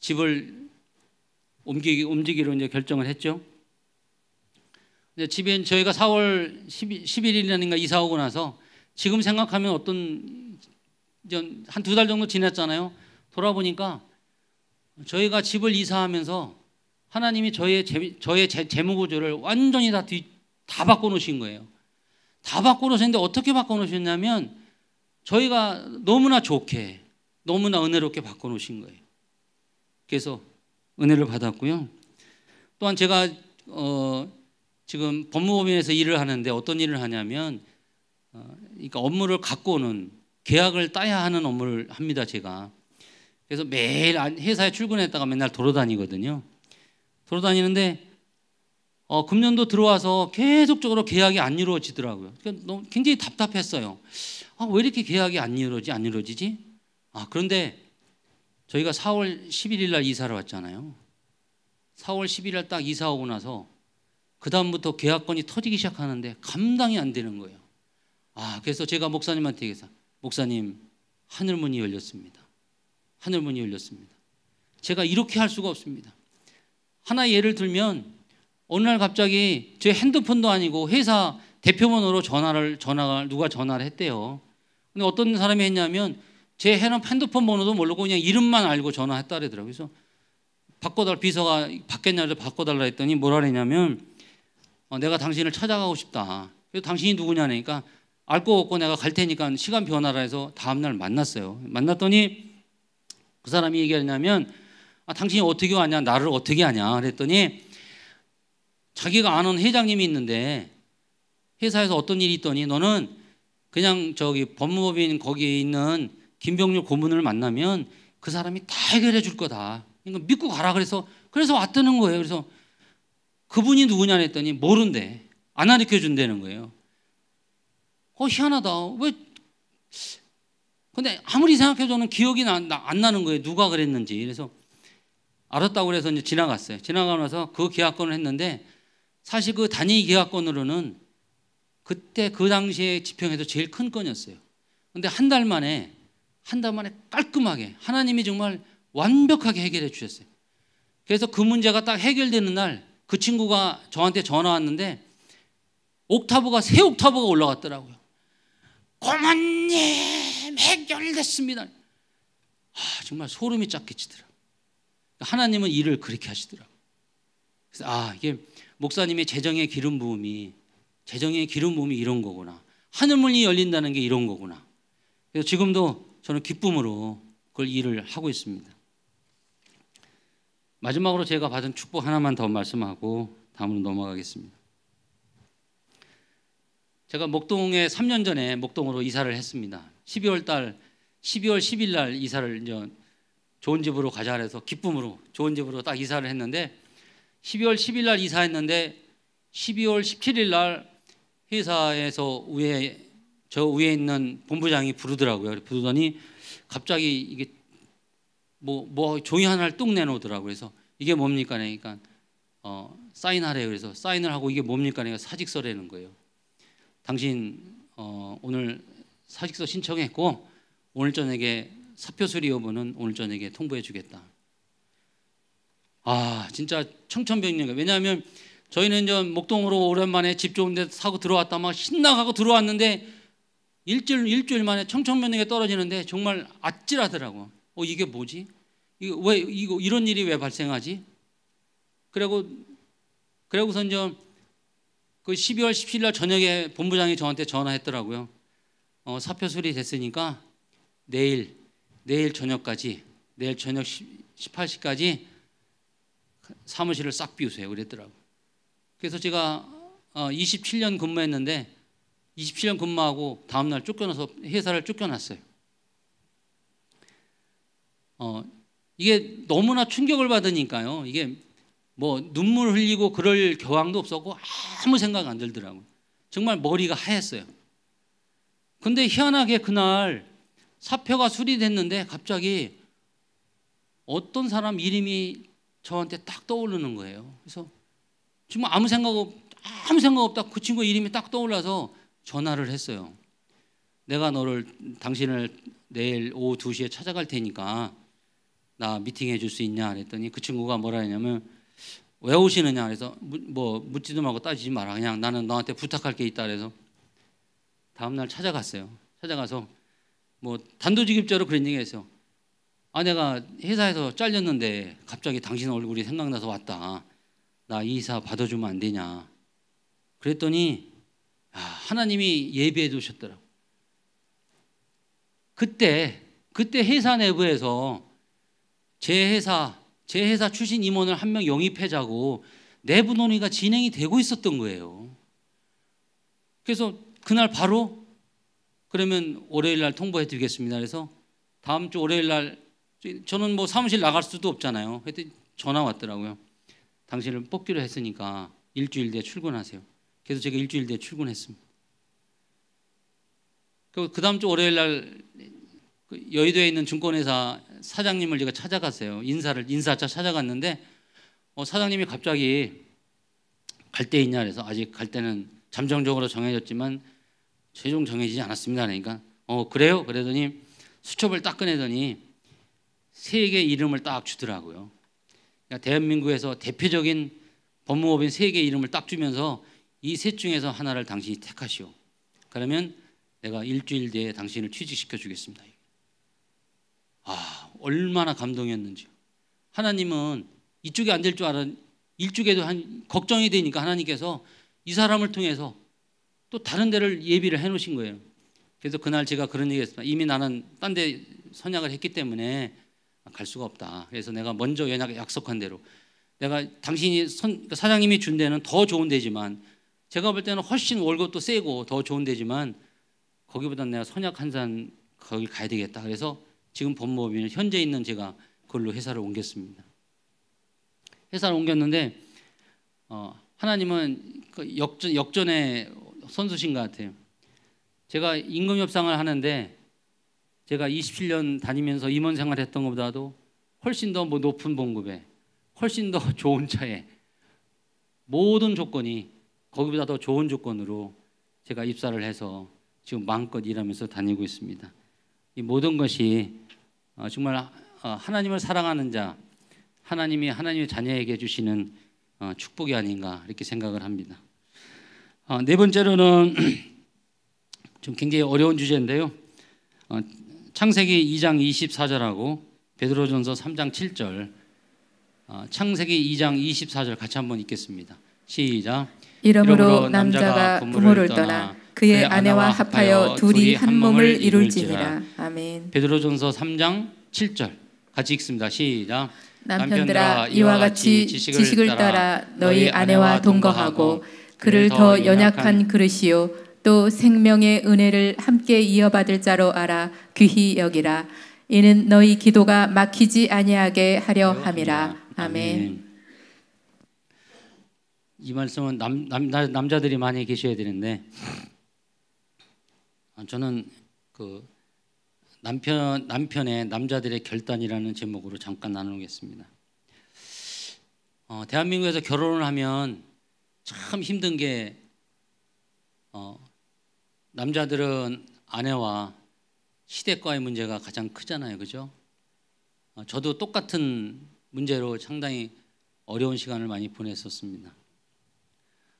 집을 옮기, 옮기기로 이제 결정을 했죠. 근데 집에 저희가 4월 1 1일이라는가 이사 오고 나서 지금 생각하면 어떤 한 두 달 정도 지났잖아요. 돌아보니까 저희가 집을 이사하면서 하나님이 저의 제, 저의 재, 재무 구조를 완전히 다, 뒤, 다 바꿔 놓으신 거예요. 다 바꿔 놓으셨는데 어떻게 바꿔 놓으셨냐면 저희가 너무나 좋게 너무나 은혜롭게 바꿔놓으신 거예요. 그래서 은혜를 받았고요. 또한 제가 어, 지금 법무법인에서 일을 하는데 어떤 일을 하냐면 어, 그러니까 업무를 갖고 오는 계약을 따야 하는 업무를 합니다 제가 그래서 매일 회사에 출근했다가 맨날 돌아다니거든요 돌아다니는데 어, 금년도 들어와서 계속적으로 계약이 안 이루어지더라고요 그러니까 너무 굉장히 답답했어요 아, 왜 이렇게 계약이 안 이루어지 안 이루어지지 아, 그런데 저희가 4월 11일 날 이사를 왔잖아요. 4월 11일 날 딱 이사 오고 나서 그다음부터 계약권이 터지기 시작하는데 감당이 안 되는 거예요. 아, 그래서 제가 목사님한테 얘기해서 목사님, 하늘문이 열렸습니다. 하늘문이 열렸습니다. 제가 이렇게 할 수가 없습니다. 하나 예를 들면 어느 날 갑자기 제 핸드폰도 아니고 회사 대표번호로 전화를 전화가 누가 전화를 했대요. 근데 어떤 사람이 했냐면 제 해는 핸드폰 번호도 모르고 그냥 이름만 알고 전화했다더라고요. 그래서 바꿔달 비서가 바뀌었냐를 바꿔달라 했더니 뭐라 그랬냐면 어, 내가 당신을 찾아가고 싶다. 그래서 당신이 누구냐니까 알 거 없고 내가 갈 테니까 시간 변화라 해서 다음날 만났어요. 만났더니 그 사람이 얘기하냐면 아, 당신이 어떻게 왔냐 나를 어떻게 하냐 그랬더니 자기가 아는 회장님이 있는데 회사에서 어떤 일이 있더니 너는 그냥 저기 법무법인 거기에 있는 김병률 고문을 만나면 그 사람이 다 해결해 줄 거다. 그러니까 믿고 가라 그래서 그래서 왔다는 거예요. 그래서 그분이 누구냐 했더니 모른대. 안 가르쳐 준다는 거예요. 어 희한하다. 왜 근데 아무리 생각해도 는 기억이 나, 나, 안 나는 거예요. 누가 그랬는지. 그래서 알았다고 그래서 이제 지나갔어요. 지나가면서 그 계약권을 했는데 사실 그 단위 계약권으로는 그때 그 당시에 지평에서 제일 큰 건이었어요. 근데 한 달 만에 한달 만에 깔끔하게 하나님이 정말 완벽하게 해결해 주셨어요. 그래서 그 문제가 딱 해결되는 날 그 친구가 저한테 전화 왔는데 옥타브가 새 옥타브가 올라갔더라고요. 고모님 해결됐습니다. 아, 정말 소름이 쫙 끼치더라. 그러니까 하나님은 일을 그렇게 하시더라. 그래서 아 이게 목사님의 재정의 기름 부음이 재정의 기름 부음이 이런 거구나. 하늘문이 열린다는 게 이런 거구나. 그래서 지금도 저는 기쁨으로 그걸 일을 하고 있습니다. 마지막으로 제가 받은 축복 하나만 더 말씀하고 다음으로 넘어가겠습니다. 제가 목동에 3년 전에 목동으로 이사를 했습니다. 12월 달 12월 10일 날 이사를 이제 좋은 집으로 가자 그서 기쁨으로 좋은 집으로 딱 이사를 했는데 12월 10일 날 이사했는데 12월 17일 날 회사에서 우회 저 위에 있는 본부장이 부르더라고요. 부르더니 갑자기 이게 뭐, 뭐 종이 하나를 뚝 내놓더라고요. 그래서 이게 뭡니까? 그러니까 어, 사인하래요. 그래서 사인을 하고 이게 뭡니까? 내가 그러니까 사직서라는 거예요. 당신 어, 오늘 사직서 신청했고 오늘 저녁에 사표 수리 여부는 오늘 저녁에 통보해 주겠다. 아 진짜 청천벽력 왜냐하면 저희는 저 목동으로 오랜만에 집 좋은 데 사고 들어왔다 막 신나가고 들어왔는데 일주일, 일주일 만에 청천면하게 떨어지는데 정말 아찔하더라고. 어, 이게 뭐지? 이거 왜, 이거, 이런 일이 왜 발생하지? 그리고, 그리고선 이그 12월 17일 날 저녁에 본부장이 저한테 전화했더라고요. 어, 사표 수리 됐으니까 내일, 내일 저녁까지, 내일 저녁 18시까지 사무실을 싹 비우세요. 그랬더라고요. 그래서 제가 27년 어, 근무했는데 27년 근무하고 다음날 쫓겨나서 회사를 쫓겨났어요. 어, 이게 너무나 충격을 받으니까요. 이게 뭐 눈물 흘리고 그럴 교황도 없었고 아무 생각 안 들더라고요. 정말 머리가 하였어요. 근데 희한하게 그날 사표가 수리됐는데 갑자기 어떤 사람 이름이 저한테 딱 떠오르는 거예요. 그래서 정말 아무 생각 없 아무 생각 없다 그 친구 이름이 딱 떠올라서 전화를 했어요. 내가 너를 당신을 내일 오후 2시에 찾아갈 테니까 나 미팅 해줄 수 있냐 그랬더니 그 친구가 뭐라 했냐면 왜 오시느냐 그래서 뭐 묻지도 말고 따지지 마라 그냥 나는 너한테 부탁할 게 있다 그래서 다음날 찾아갔어요. 찾아가서 뭐단도직입자로 그런 얘기했어요. 아 내가 회사에서 잘렸는데 갑자기 당신 얼굴이 생각나서 왔다. 나 이사 받아주면 안 되냐. 그랬더니 아, 하나님이 예비해 두셨더라고. 그때 그때 회사 내부에서 제 회사 제 회사 출신 임원을 한 명 영입해자고 내부 논의가 진행이 되고 있었던 거예요. 그래서 그날 바로 그러면 월요일 날 통보해 드리겠습니다. 그래서 다음 주 월요일 날 저는 뭐 사무실 나갈 수도 없잖아요. 그랬더니 전화 왔더라고요. 당신을 뽑기로 했으니까 일주일 뒤에 출근하세요. 그래서 제가 일주일 뒤에 출근했습니다. 그, 그 다음 주 월요일 날 그 여의도에 있는 증권회사 사장님을 제가 찾아갔어요. 인사를 인사차 찾아갔는데 어, 사장님이 갑자기 갈때 있냐 그래서 아직 갈 때는 잠정적으로 정해졌지만 최종 정해지지 않았습니다. 그러니까 어 그래요? 그러더니 수첩을 딱 꺼내더니 세개 이름을 딱 주더라고요. 그러니까 대한민국에서 대표적인 법무법인 세개 이름을 딱 주면서 이셋 중에서 하나를 당신이 택하시오. 그러면 내가 일주일 뒤에 당신을 취직시켜 주겠습니다. 아, 얼마나 감동이었는지. 하나님은 이쪽에 안될 줄 알았, 일쪽에도 한, 걱정이 되니까 하나님께서 이 사람을 통해서 또 다른 데를 예비를 해 놓으신 거예요. 그래서 그날 제가 그런 얘기 했습니다. 이미 나는 딴 데 선약을 했기 때문에 갈 수가 없다. 그래서 내가 먼저 연약 약속한 대로 내가 당신이 선, 그러니까 사장님이 준 데는 더 좋은 데지만 제가 볼 때는 훨씬 월급도 세고 더 좋은 데지만 거기보다 는 내가 선약 한산 거기 가야 되겠다. 그래서 지금 법무법인 현재 있는 제가 그걸로 회사를 옮겼습니다. 회사를 옮겼는데 어, 하나님은 그 역전 역전의 선수신 것 같아요. 제가 임금 협상을 하는데 제가 27년 다니면서 임원 생활했던 것보다도 훨씬 더 뭐 높은 봉급에 훨씬 더 <laughs> 좋은 차에 모든 조건이 거기보다 더 좋은 조건으로 제가 입사를 해서 지금 마음껏 일하면서 다니고 있습니다. 이 모든 것이 어, 정말 어, 하나님을 사랑하는 자, 하나님이 하나님의 자녀에게 주시는 어, 축복이 아닌가 이렇게 생각을 합니다. 네 번째로는 <clears throat> 좀 굉장히 어려운 주제인데요. 창세기 2장 24절하고 베드로전서 3장 7절, 창세기 2장 24절 같이 한번 읽겠습니다. 시작. 이러므로 남자가 부모를 떠나 그의 아내와 합하여 둘이 한 몸을 이룰지니라. 아멘. 베드로전서 3장 7절 같이 읽습니다. 시작. 남편들아 이와 같이 지식을 따라 너희 아내와 동거하고 그를 더 연약한 그릇이요 또 생명의 은혜를 함께 이어받을 자로 알아 귀히 여기라 이는 너희 기도가 막히지 아니하게 하려 함이라 아멘. 이 말씀은 남, 남, 남자들이 많이 계셔야 되는데 아, 저는 그 남편 남편의 남자들의 결단이라는 제목으로 잠깐 나누겠습니다. 어, 대한민국에서 결혼을 하면 참 힘든 게 어, 남자들은 아내와 시댁과의 문제가 가장 크잖아요, 그죠? 어, 저도 똑같은 문제로 상당히 어려운 시간을 많이 보냈었습니다.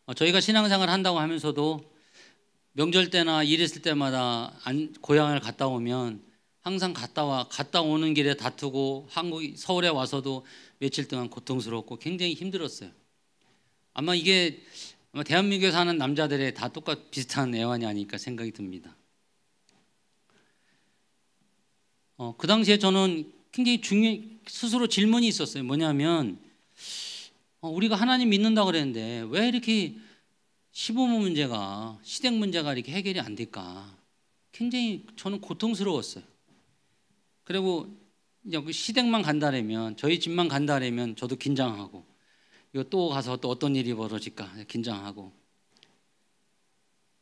어, 저희가 신앙생활 한다고 하면서도 명절 때나 일 있을 때마다 고향을 갔다 오면 항상 갔다 와 갔다 오는 길에 다투고 한국 서울에 와서도 며칠 동안 고통스럽고 굉장히 힘들었어요. 아마 이게 아마 대한민국에 사는 남자들의 다 똑같 비슷한 애환이 아닐까 생각이 듭니다. 어, 그 당시에 저는 굉장히 중요 스스로 질문이 있었어요. 뭐냐면 어, 우리가 하나님 믿는다 그랬는데 왜 이렇게 시부모 문제가 시댁 문제가 이렇게 해결이 안 될까? 굉장히 저는 고통스러웠어요. 그리고 여기 그 시댁만 간다라면 저희 집만 간다라면 저도 긴장하고 이거 또 가서 또 어떤 일이 벌어질까 긴장하고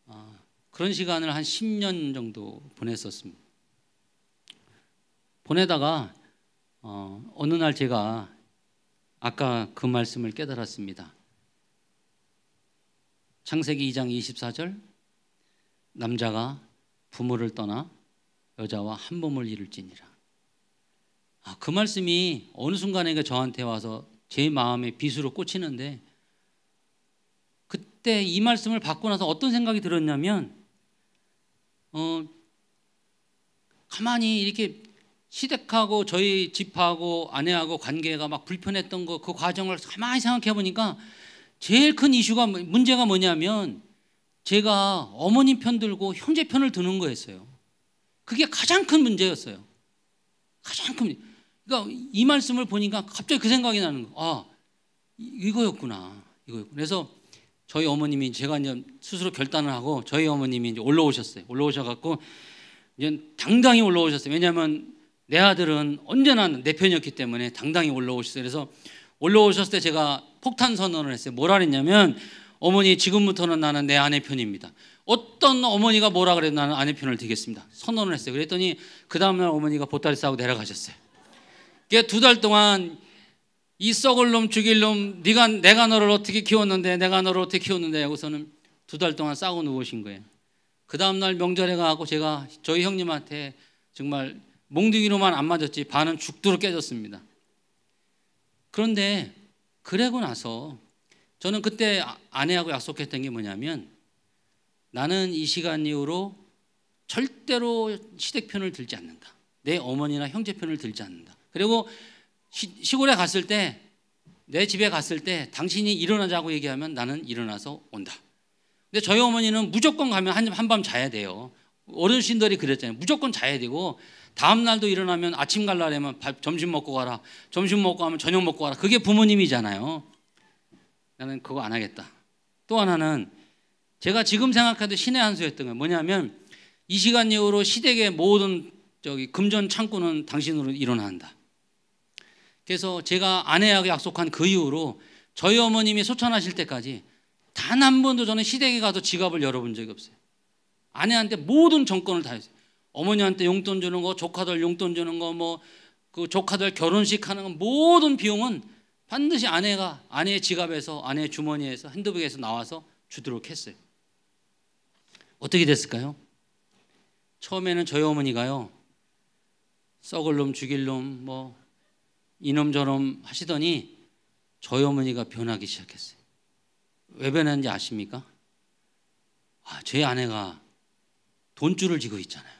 아, 그런 시간을 한 10년 정도 보냈었습니다. 보내다가 어, 어느 날 제가 아까 그 말씀을 깨달았습니다. 창세기 2장 24절 남자가 부모를 떠나 여자와 한 몸을 이룰지니라. 아, 그 말씀이 어느 순간에 저한테 와서 제 마음에 비수로 꽂히는데 그때 이 말씀을 받고 나서 어떤 생각이 들었냐면 어 가만히 이렇게 시댁하고 저희 집하고 아내하고 관계가 막 불편했던 거 그 과정을 가만히 생각해 보니까 제일 큰 이슈가 뭐, 문제가 뭐냐면 제가 어머님 편 들고 형제 편을 드는 거였어요. 그게 가장 큰 문제였어요. 가장 큰 그러니까 이 말씀을 보니까 갑자기 그 생각이 나는 거. 아 이거였구나. 이거 였구나 그래서 저희 어머님이 제가 이제 스스로 결단을 하고 저희 어머님이 이제 올라오셨어요. 올라오셔 갖고 이제 당당히 올라오셨어요. 왜냐하면 내 아들은 언제나 내 편이었기 때문에 당당히 올라오셨어요. 그래서 올라오셨을 때 제가 폭탄 선언을 했어요. 뭐라 했냐면 어머니 지금부터는 나는 내 아내 편입니다. 어떤 어머니가 뭐라 그래도 나는 아내 편을 들겠습니다. 선언을 했어요. 그랬더니 그 다음날 어머니가 보따리 싸고 내려가셨어요. 그게 두달 동안 이 썩을 놈 죽일 놈 네가 내가 너를 어떻게 키웠는데 내가 너를 어떻게 키웠는데 하고서는 두 달 동안 싸고 누우신 거예요. 그 다음날 명절에 가고 제가 저희 형님한테 정말 몽둥이로만 안 맞았지 반은 죽도록 깨졌습니다. 그런데 그러고 나서 저는 그때 아, 아내하고 약속했던 게 뭐냐면 나는 이 시간 이후로 절대로 시댁편을 들지 않는다. 내 어머니나 형제편을 들지 않는다. 그리고 시, 골에 갔을 때 내 집에 갔을 때 당신이 일어나자고 얘기하면 나는 일어나서 온다. 근데 저희 어머니는 무조건 가면 한 밤 자야 돼요. 어르신들이 그랬잖아요. 무조건 자야 되고 다음 날도 일어나면 아침 갈라려면 밥, 점심 먹고 가라. 점심 먹고 하면 저녁 먹고 가라. 그게 부모님이잖아요. 나는 그거 안 하겠다. 또 하나는 제가 지금 생각해도 신의 한 수였던 게 뭐냐면 이 시간 이후로 시댁의 모든 저기 금전 창구는 당신으로 일어난다. 그래서 제가 아내하고 약속한 그 이후로 저희 어머님이 소천하실 때까지 단 한 번도 저는 시댁에 가서 지갑을 열어본 적이 없어요. 아내한테 모든 정권을 다 했어요. 어머니한테 용돈 주는 거, 조카들 용돈 주는 거, 뭐 그 조카들 결혼식 하는 거 모든 비용은 반드시 아내가 아내의 지갑에서 아내의 주머니에서 핸드백에서 나와서 주도록 했어요. 어떻게 됐을까요? 처음에는 저희 어머니가요. 썩을 놈 죽일 놈뭐 이놈 저놈 하시더니 저희 어머니가 변하기 시작했어요. 왜 변했는지 아십니까? 아, 저희 아내가 돈줄을 지고 있잖아요.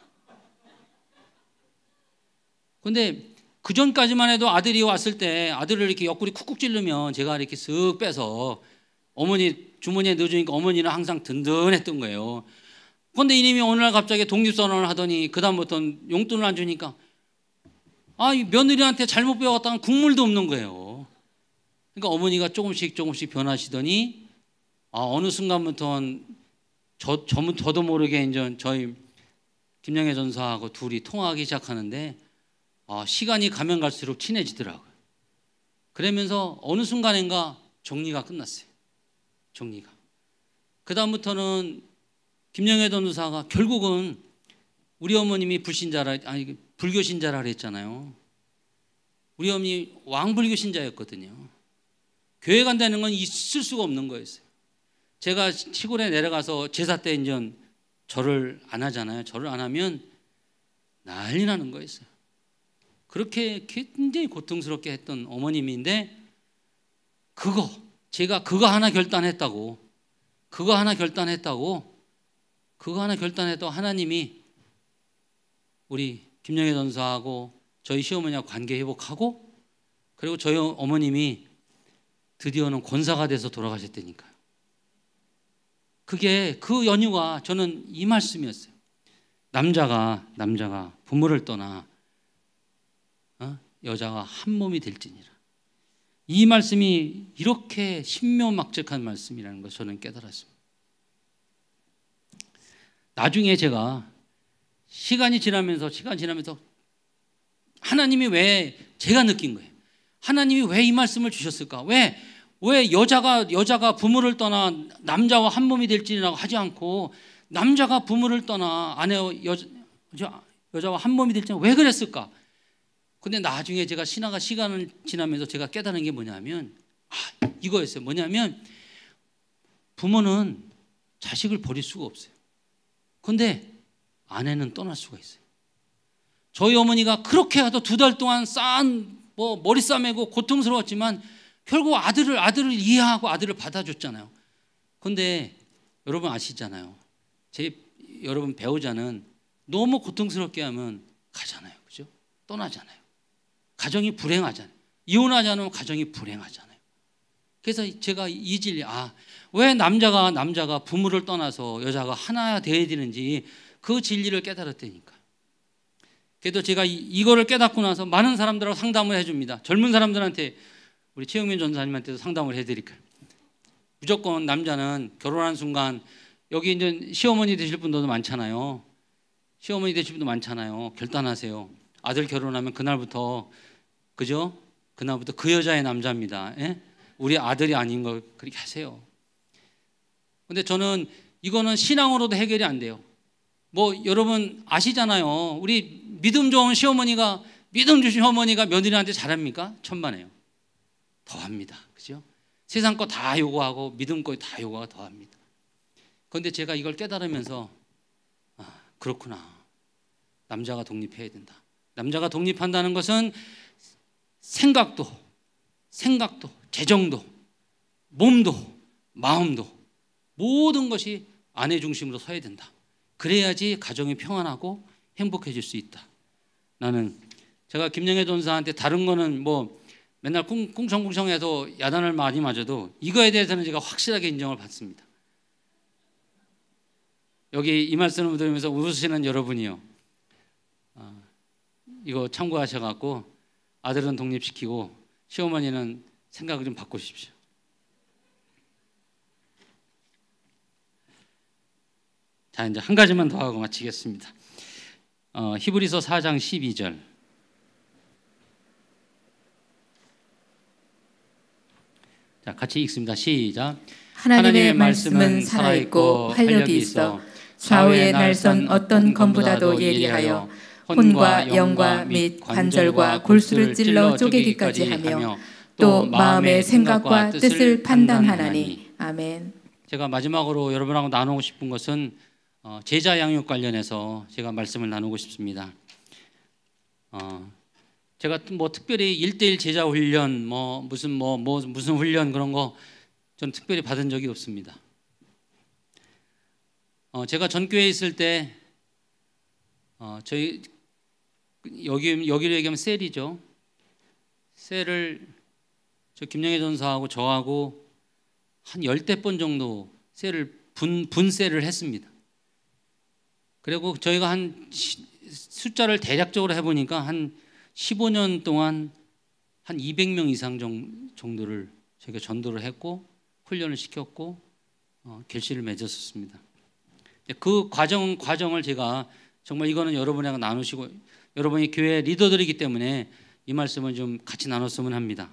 근데 그 전까지만 해도 아들이 왔을 때 아들을 이렇게 옆구리 쿡쿡 찌르면 제가 이렇게 쓱 빼서 어머니 주머니에 넣어주니까 어머니는 항상 든든했던 거예요. 근데 이님이 어느 날 갑자기 독립선언을 하더니 그다음부터는 용돈을 안 주니까 아, 이 며느리한테 잘못 배웠다는 국물도 없는 거예요. 그러니까 어머니가 조금씩 조금씩 변하시더니 아, 어느 순간부터는 저, 저, 저도 모르게 이제 저희 김영애 전사하고 둘이 통화하기 시작하는데 어, 시간이 가면 갈수록 친해지더라고요. 그러면서 어느 순간인가 정리가 끝났어요. 정리가. 그 다음부터는 김영애 전사가 결국은 우리 어머님이 불신자라 아니 불교 신자라 그랬잖아요. 우리 어머니 왕불교 신자였거든요. 교회 간다는 건 있을 수가 없는 거였어요. 제가 시골에 내려가서 제사 때 이제 절을 안 하잖아요. 절을 안 하면 난리 나는 거였어요. 그렇게 굉장히 고통스럽게 했던 어머님인데 그거 제가 그거 하나 결단했다고 그거 하나 결단했다고 그거 하나 결단했다고 하나님이 우리 김영애 전사하고 저희 시어머니와 관계 회복하고 그리고 저희 어머님이 드디어는 권사가 돼서 돌아가셨다니까 그게 그 연유가 저는 이 말씀이었어요. 남자가 남자가 부모를 떠나 어? 여자가 한 몸이 될지니라. 이 말씀이 이렇게 신묘막측한 말씀이라는 걸 저는 깨달았습니다. 나중에 제가 시간이 지나면서 시간 지나면서 하나님이 왜 제가 느낀 거예요. 하나님이 왜 이 말씀을 주셨을까? 왜왜 여자가 여자가 부모를 떠나 남자와 한 몸이 될지라고 하지 않고 남자가 부모를 떠나 아내 여자, 여자와 한 몸이 될지 왜 그랬을까? 근데 나중에 제가 신화가 시간을 지나면서 제가 깨달은 게 뭐냐면 아, 이거였어요. 뭐냐면 부모는 자식을 버릴 수가 없어요. 근데 아내는 떠날 수가 있어요. 저희 어머니가 그렇게 해도 두 달 동안 쌓뭐 머리 싸매고 고통스러웠지만 결국 아들을 아들을 이해하고 아들을 받아줬잖아요. 근데 여러분 아시잖아요. 제 여러분 배우자는 너무 고통스럽게 하면 가잖아요. 그죠? 떠나잖아요. 가정이 불행하잖아요. 이혼하자않면 가정이 불행하잖아요. 그래서 제가 이 진리 아, 왜 남자가 남자가 부모를 떠나서 여자가 하나야 돼야 되는지 그 진리를 깨달았다니까. 그래도 제가 이, 이거를 깨닫고 나서 많은 사람들하고 상담을 해 줍니다. 젊은 사람들한테 우리 최영민 전사님한테도 상담을 해드릴게요. 무조건 남자는 결혼한 순간 여기 이제 시어머니 되실 분도 많잖아요. 시어머니 되실 분도 많잖아요. 결단하세요. 아들 결혼하면 그날부터 그죠? 그날부터 그 여자의 남자입니다. 예? 우리 아들이 아닌 걸 그렇게 하세요. 근데 저는 이거는 신앙으로도 해결이 안 돼요. 뭐 여러분 아시잖아요. 우리 믿음 좋은 시어머니가 믿음 주신 어머니가 며느리한테 잘합니까? 천만에요. 더합니다. 그죠? 세상 거 다 요구하고 믿음 거 다요구하 더합니다. 그런데 제가 이걸 깨달으면서 아, 그렇구나. 남자가 독립해야 된다. 남자가 독립한다는 것은 생각도, 생각도, 재정도, 몸도, 마음도 모든 것이 아내 중심으로 서야 된다. 그래야지 가정이 평안하고 행복해질 수 있다. 나는 제가 김영애 전사한테 다른 거는 뭐 맨날 꿍꿍성궁성해서 야단을 많이 맞아도 이거에 대해서는 제가 확실하게 인정을 받습니다. 여기 이 말씀을 들으면서 웃으시는 여러분이요. 어, 이거 참고하셔갖고 아들은 독립시키고 시어머니는 생각을 좀 바꾸십시오. 자 이제 한 가지만 더 하고 마치겠습니다. 어, 히브리서 4장 12절 자, 같이 읽습니다. 시작. 하나님의 말씀은 살아 있고 활력이 있어 좌우의 날선 어떤 검보다도 예리하여 혼과 영과 및 관절과 골수를 찔러 쪼개기까지 하며 또 마음의 생각과 뜻을 판단하나니 아멘. 제가 마지막으로 여러분하고 나누고 싶은 것은 어, 제자 양육 관련해서 제가 말씀을 나누고 싶습니다. 어, 제가 뭐 특별히 1대1 제자 훈련 뭐 무슨 뭐, 뭐 무슨 훈련 그런 거전 특별히 받은 적이 없습니다. 어, 제가 전교에 있을 때 어, 저희 여기 여기로 얘기하면 셀이죠. 셀을 저 김영애 전사하고 저하고 한 열댓 번 정도 셀을 분 분셀을 했습니다. 그리고 저희가 한 숫자를 대략적으로 해보니까 한 15년 동안 한 200명 이상 정도를 저희가 전도를 했고 훈련을 시켰고 어, 결실을 맺었었습니다. 그 과정 과정을 제가 정말 이거는 여러분이게 나누시고 여러분이 교회 리더들이기 때문에 이 말씀을 좀 같이 나눴으면 합니다.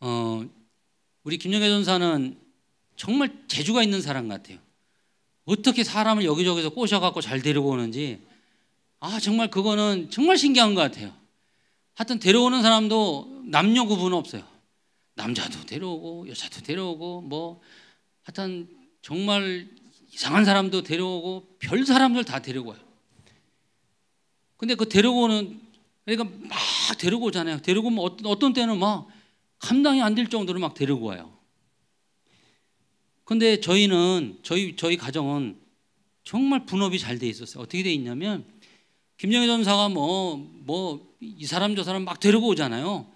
어, 우리 김영애 전사는 정말 재주가 있는 사람 같아요. 어떻게 사람을 여기저기서 꼬셔갖고 잘 데리고 오는지 아, 정말 그거는 정말 신기한 것 같아요. 하여튼 데려오는 사람도 남녀 구분 없어요. 남자도 데려오고, 여자도 데려오고, 뭐, 하여튼 정말 이상한 사람도 데려오고, 별 사람들 다 데려와요. 근데 그 데려오는, 그러니까 막 데려고 오잖아요. 데려고 오면 어떤, 어떤 때는 막 감당이 안 될 정도로 막 데려고 와요. 근데 저희는, 저희, 저희 가정은 정말 분업이 잘 돼 있었어요. 어떻게 돼 있냐면, 김정일 전사가 뭐 뭐 이 사람 저 사람 막 데리고 오잖아요.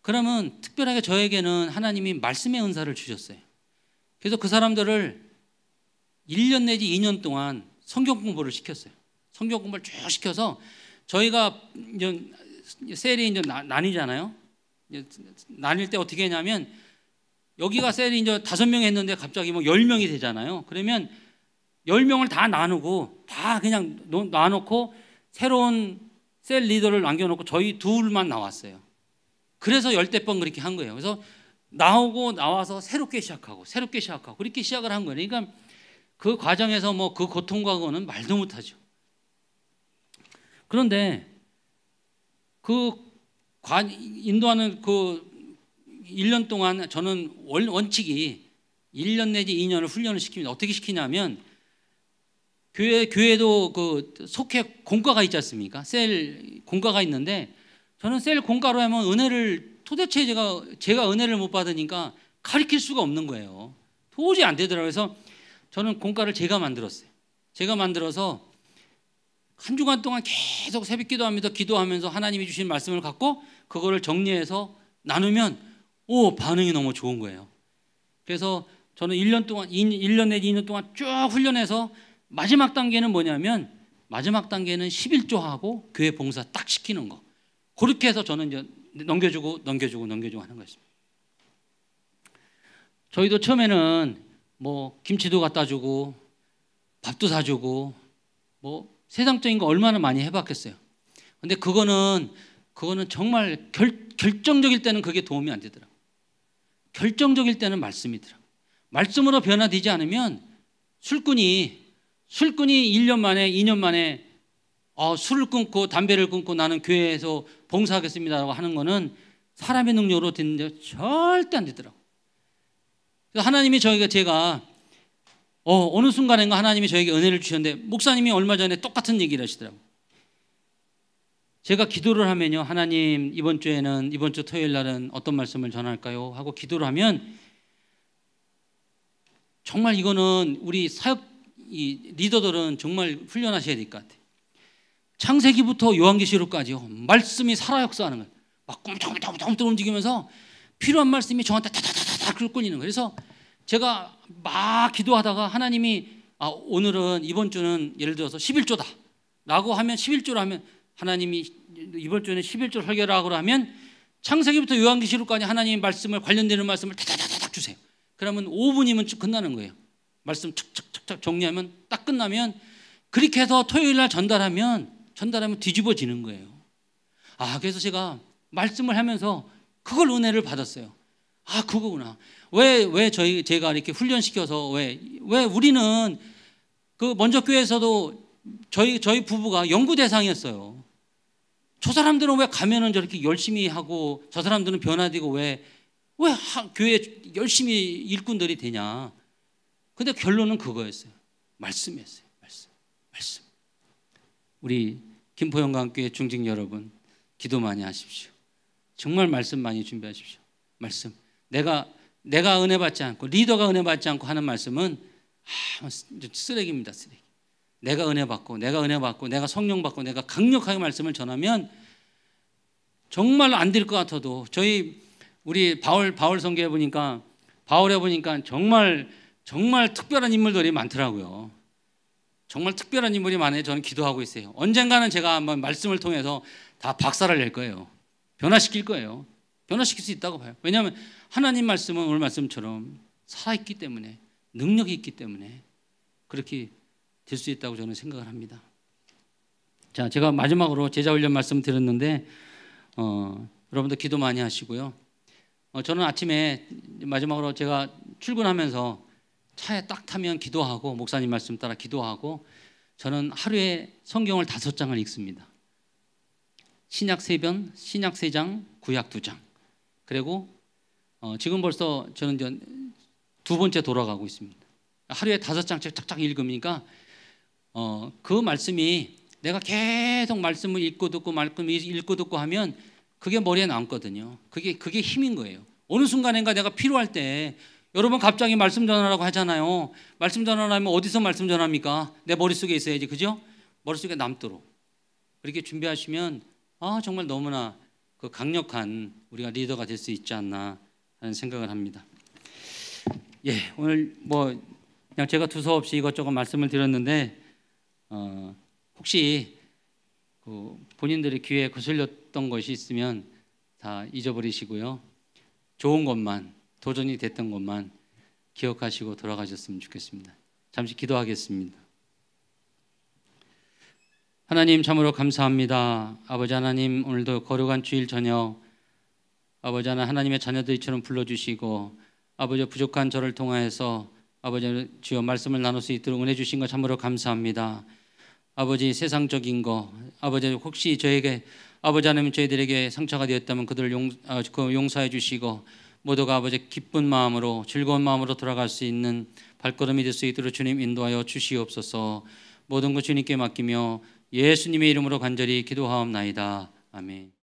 그러면 특별하게 저에게는 하나님이 말씀의 은사를 주셨어요. 그래서 그 사람들을 1년 내지 2년 동안 성경 공부를 시켰어요. 성경 공부를 쭉 시켜서 저희가 이제 셀이 이제 나뉘잖아요. 나뉠 때 어떻게 했냐면 여기가 셀이 이제 다섯 명 했는데 갑자기 뭐 열 명이 되잖아요. 그러면 열 명을 다 나누고 다 그냥 놔놓고 새로운 셀 리더를 남겨놓고 저희 둘만 나왔어요. 그래서 열댓 번 그렇게 한 거예요. 그래서 나오고 나와서 새롭게 시작하고 새롭게 시작하고 그렇게 시작을 한 거예요. 그러니까 그 과정에서 뭐 그 고통과 그거는 말도 못하죠. 그런데 그 인도하는 그 1년 동안 저는 원, 칙이 1년 내지 2년을 훈련을 시키면 어떻게 시키냐면 교회 교회도 그 속해 공과가 있지 않습니까? 셀 공과가 있는데 저는 셀 공과로 하면 은혜를 도대체 제가 제가 은혜를 못 받으니까 가리킬 수가 없는 거예요. 도저히 안 되더라고요. 그래서 저는 공과를 제가 만들었어요. 제가 만들어서 한 주간 동안 계속 새벽 기도합니다. 기도하면서 하나님이 주신 말씀을 갖고 그거를 정리해서 나누면 오 반응이 너무 좋은 거예요. 그래서 저는 1년 동안 1년 내 2년 동안 쭉 훈련해서 마지막 단계는 뭐냐면 마지막 단계는 11조하고 교회 봉사 딱 시키는 거. 그렇게 해서 저는 이제 넘겨주고 넘겨주고 넘겨주고 하는 것입니다. 저희도 처음에는 뭐 김치도 갖다 주고 밥도 사주고 뭐 세상적인 거 얼마나 많이 해봤겠어요. 근데 그거는 그거는 정말 결, 결정적일 때는 그게 도움이 안 되더라. 결정적일 때는 말씀이더라. 말씀으로 변화되지 않으면 술꾼이 술꾼이 1년 만에, 2년 만에 어, 술을 끊고 담배를 끊고 나는 교회에서 봉사하겠습니다라고 하는 거는 사람의 능력으로 됐는데 절대 안 되더라고. 그 하나님이 저희가 제가 어, 어느 순간인가 하나님이 저에게 은혜를 주셨는데 목사님이 얼마 전에 똑같은 얘기를 하시더라고. 요 제가 기도를 하면요, 하나님 이번 주에는 이번 주 토요일 날은 어떤 말씀을 전할까요? 하고 기도를 하면 정말 이거는 우리 사역 이 리더들은 정말 훈련하셔야 될 것 같아요. 창세기부터 요한계시록까지요. 말씀이 살아 역사하는 거예요. 막 꿈틀꿈틀꿈틀 움직이면서 필요한 말씀이 저한테 다다다다다 끌끌리는 거예요. 그래서 제가 막 기도하다가 하나님이 아, 오늘은 이번 주는 예를 들어서 11조다. 라고 하면 11조를 하면 하나님이 이번 주는 11조 설계라고 하면 창세기부터 요한계시록까지 하나님 말씀을 관련되는 말씀을 다다다닥 주세요. 그러면 5분이면 끝나는 거예요. 말씀 툭툭툭툭 정리하면 딱 끝나면 그렇게 해서 토요일 날 전달하면 전달하면 뒤집어지는 거예요. 아, 그래서 제가 말씀을 하면서 그걸 은혜를 받았어요. 아, 그거구나. 왜, 왜 저희, 제가 이렇게 훈련시켜서 왜, 왜 우리는 그 먼저 교회에서도 저희, 저희 부부가 연구 대상이었어요. 저 사람들은 왜 가면은 저렇게 열심히 하고 저 사람들은 변화되고 왜, 왜 교회 열심히 일꾼들이 되냐. 근데 결론은 그거였어요. 말씀이었어요. 말씀. 말씀. 우리 김포영광교회 중직 여러분 기도 많이 하십시오. 정말 말씀 많이 준비하십시오. 말씀. 내가 내가 은혜 받지 않고 리더가 은혜 받지 않고 하는 말씀은 아, 뭐 쓰레기입니다. 쓰레기. 내가 은혜 받고 내가 은혜 받고 내가 성령 받고 내가 강력하게 말씀을 전하면 정말 로안될 것 같아도 저희 우리 바울 바울 성경에 보니까 바울에 보니까 정말 정말 특별한 인물들이 많더라고요. 정말 특별한 인물이 많아요. 저는 기도하고 있어요. 언젠가는 제가 한번 말씀을 통해서 다 박살을 낼 거예요. 변화시킬 거예요. 변화시킬 수 있다고 봐요. 왜냐하면 하나님 말씀은 오늘 말씀처럼 살아있기 때문에 능력이 있기 때문에 그렇게 될 수 있다고 저는 생각을 합니다. 자, 제가 마지막으로 제자 훈련 말씀 드렸는데 어, 여러분들 기도 많이 하시고요. 어, 저는 아침에 마지막으로 제가 출근하면서 차에 딱 타면 기도하고 목사님 말씀 따라 기도하고 저는 하루에 성경을 다섯 장을 읽습니다. 신약 세변 신약 세 장, 구약 두 장. 그리고 어, 지금 벌써 저는 이제 두 번째 돌아가고 있습니다. 하루에 다섯 장씩 착착 읽으니까 어, 그 말씀이 내가 계속 말씀을 읽고 듣고 말씀 읽고 듣고 하면 그게 머리에 남거든요. 그게 그게 힘인 거예요. 어느 순간인가 내가 필요할 때 여러분 갑자기 말씀 전하라고 하잖아요. 말씀 전하려면 어디서 말씀 전합니까? 내 머릿속에 있어야지. 그죠? 머릿속에 남도록. 그렇게 준비하시면 아, 정말 너무나 그 강력한 우리가 리더가 될 수 있지 않나 하는 생각을 합니다. 예, 오늘 뭐 그냥 제가 두서없이 이것저것 말씀을 드렸는데 어, 혹시 그 본인들의 귀에 거슬렸던 것이 있으면 다 잊어버리시고요. 좋은 것만 도전이 됐던 것만 기억하시고 돌아가셨으면 좋겠습니다. 잠시 기도하겠습니다. 하나님 참으로 감사합니다. 아버지 하나님 오늘도 거룩한 주일 저녁 아버지 하나 하나님의 자녀들처럼 불러주시고 아버지 부족한 저를 통하여서 아버지 주여 말씀을 나눌 수 있도록 은혜 주신 것 참으로 감사합니다. 아버지 세상적인 거 아버지 혹시 저에게 아버지 하나님 저희들에게 상처가 되었다면 그들을 용, 아, 그 용서해 주시고 모두가 아버지 기쁜 마음으로 즐거운 마음으로 돌아갈 수 있는 발걸음이 될 수 있도록 주님 인도하여 주시옵소서. 모든 것 주님께 맡기며 예수님의 이름으로 간절히 기도하옵나이다. 아멘.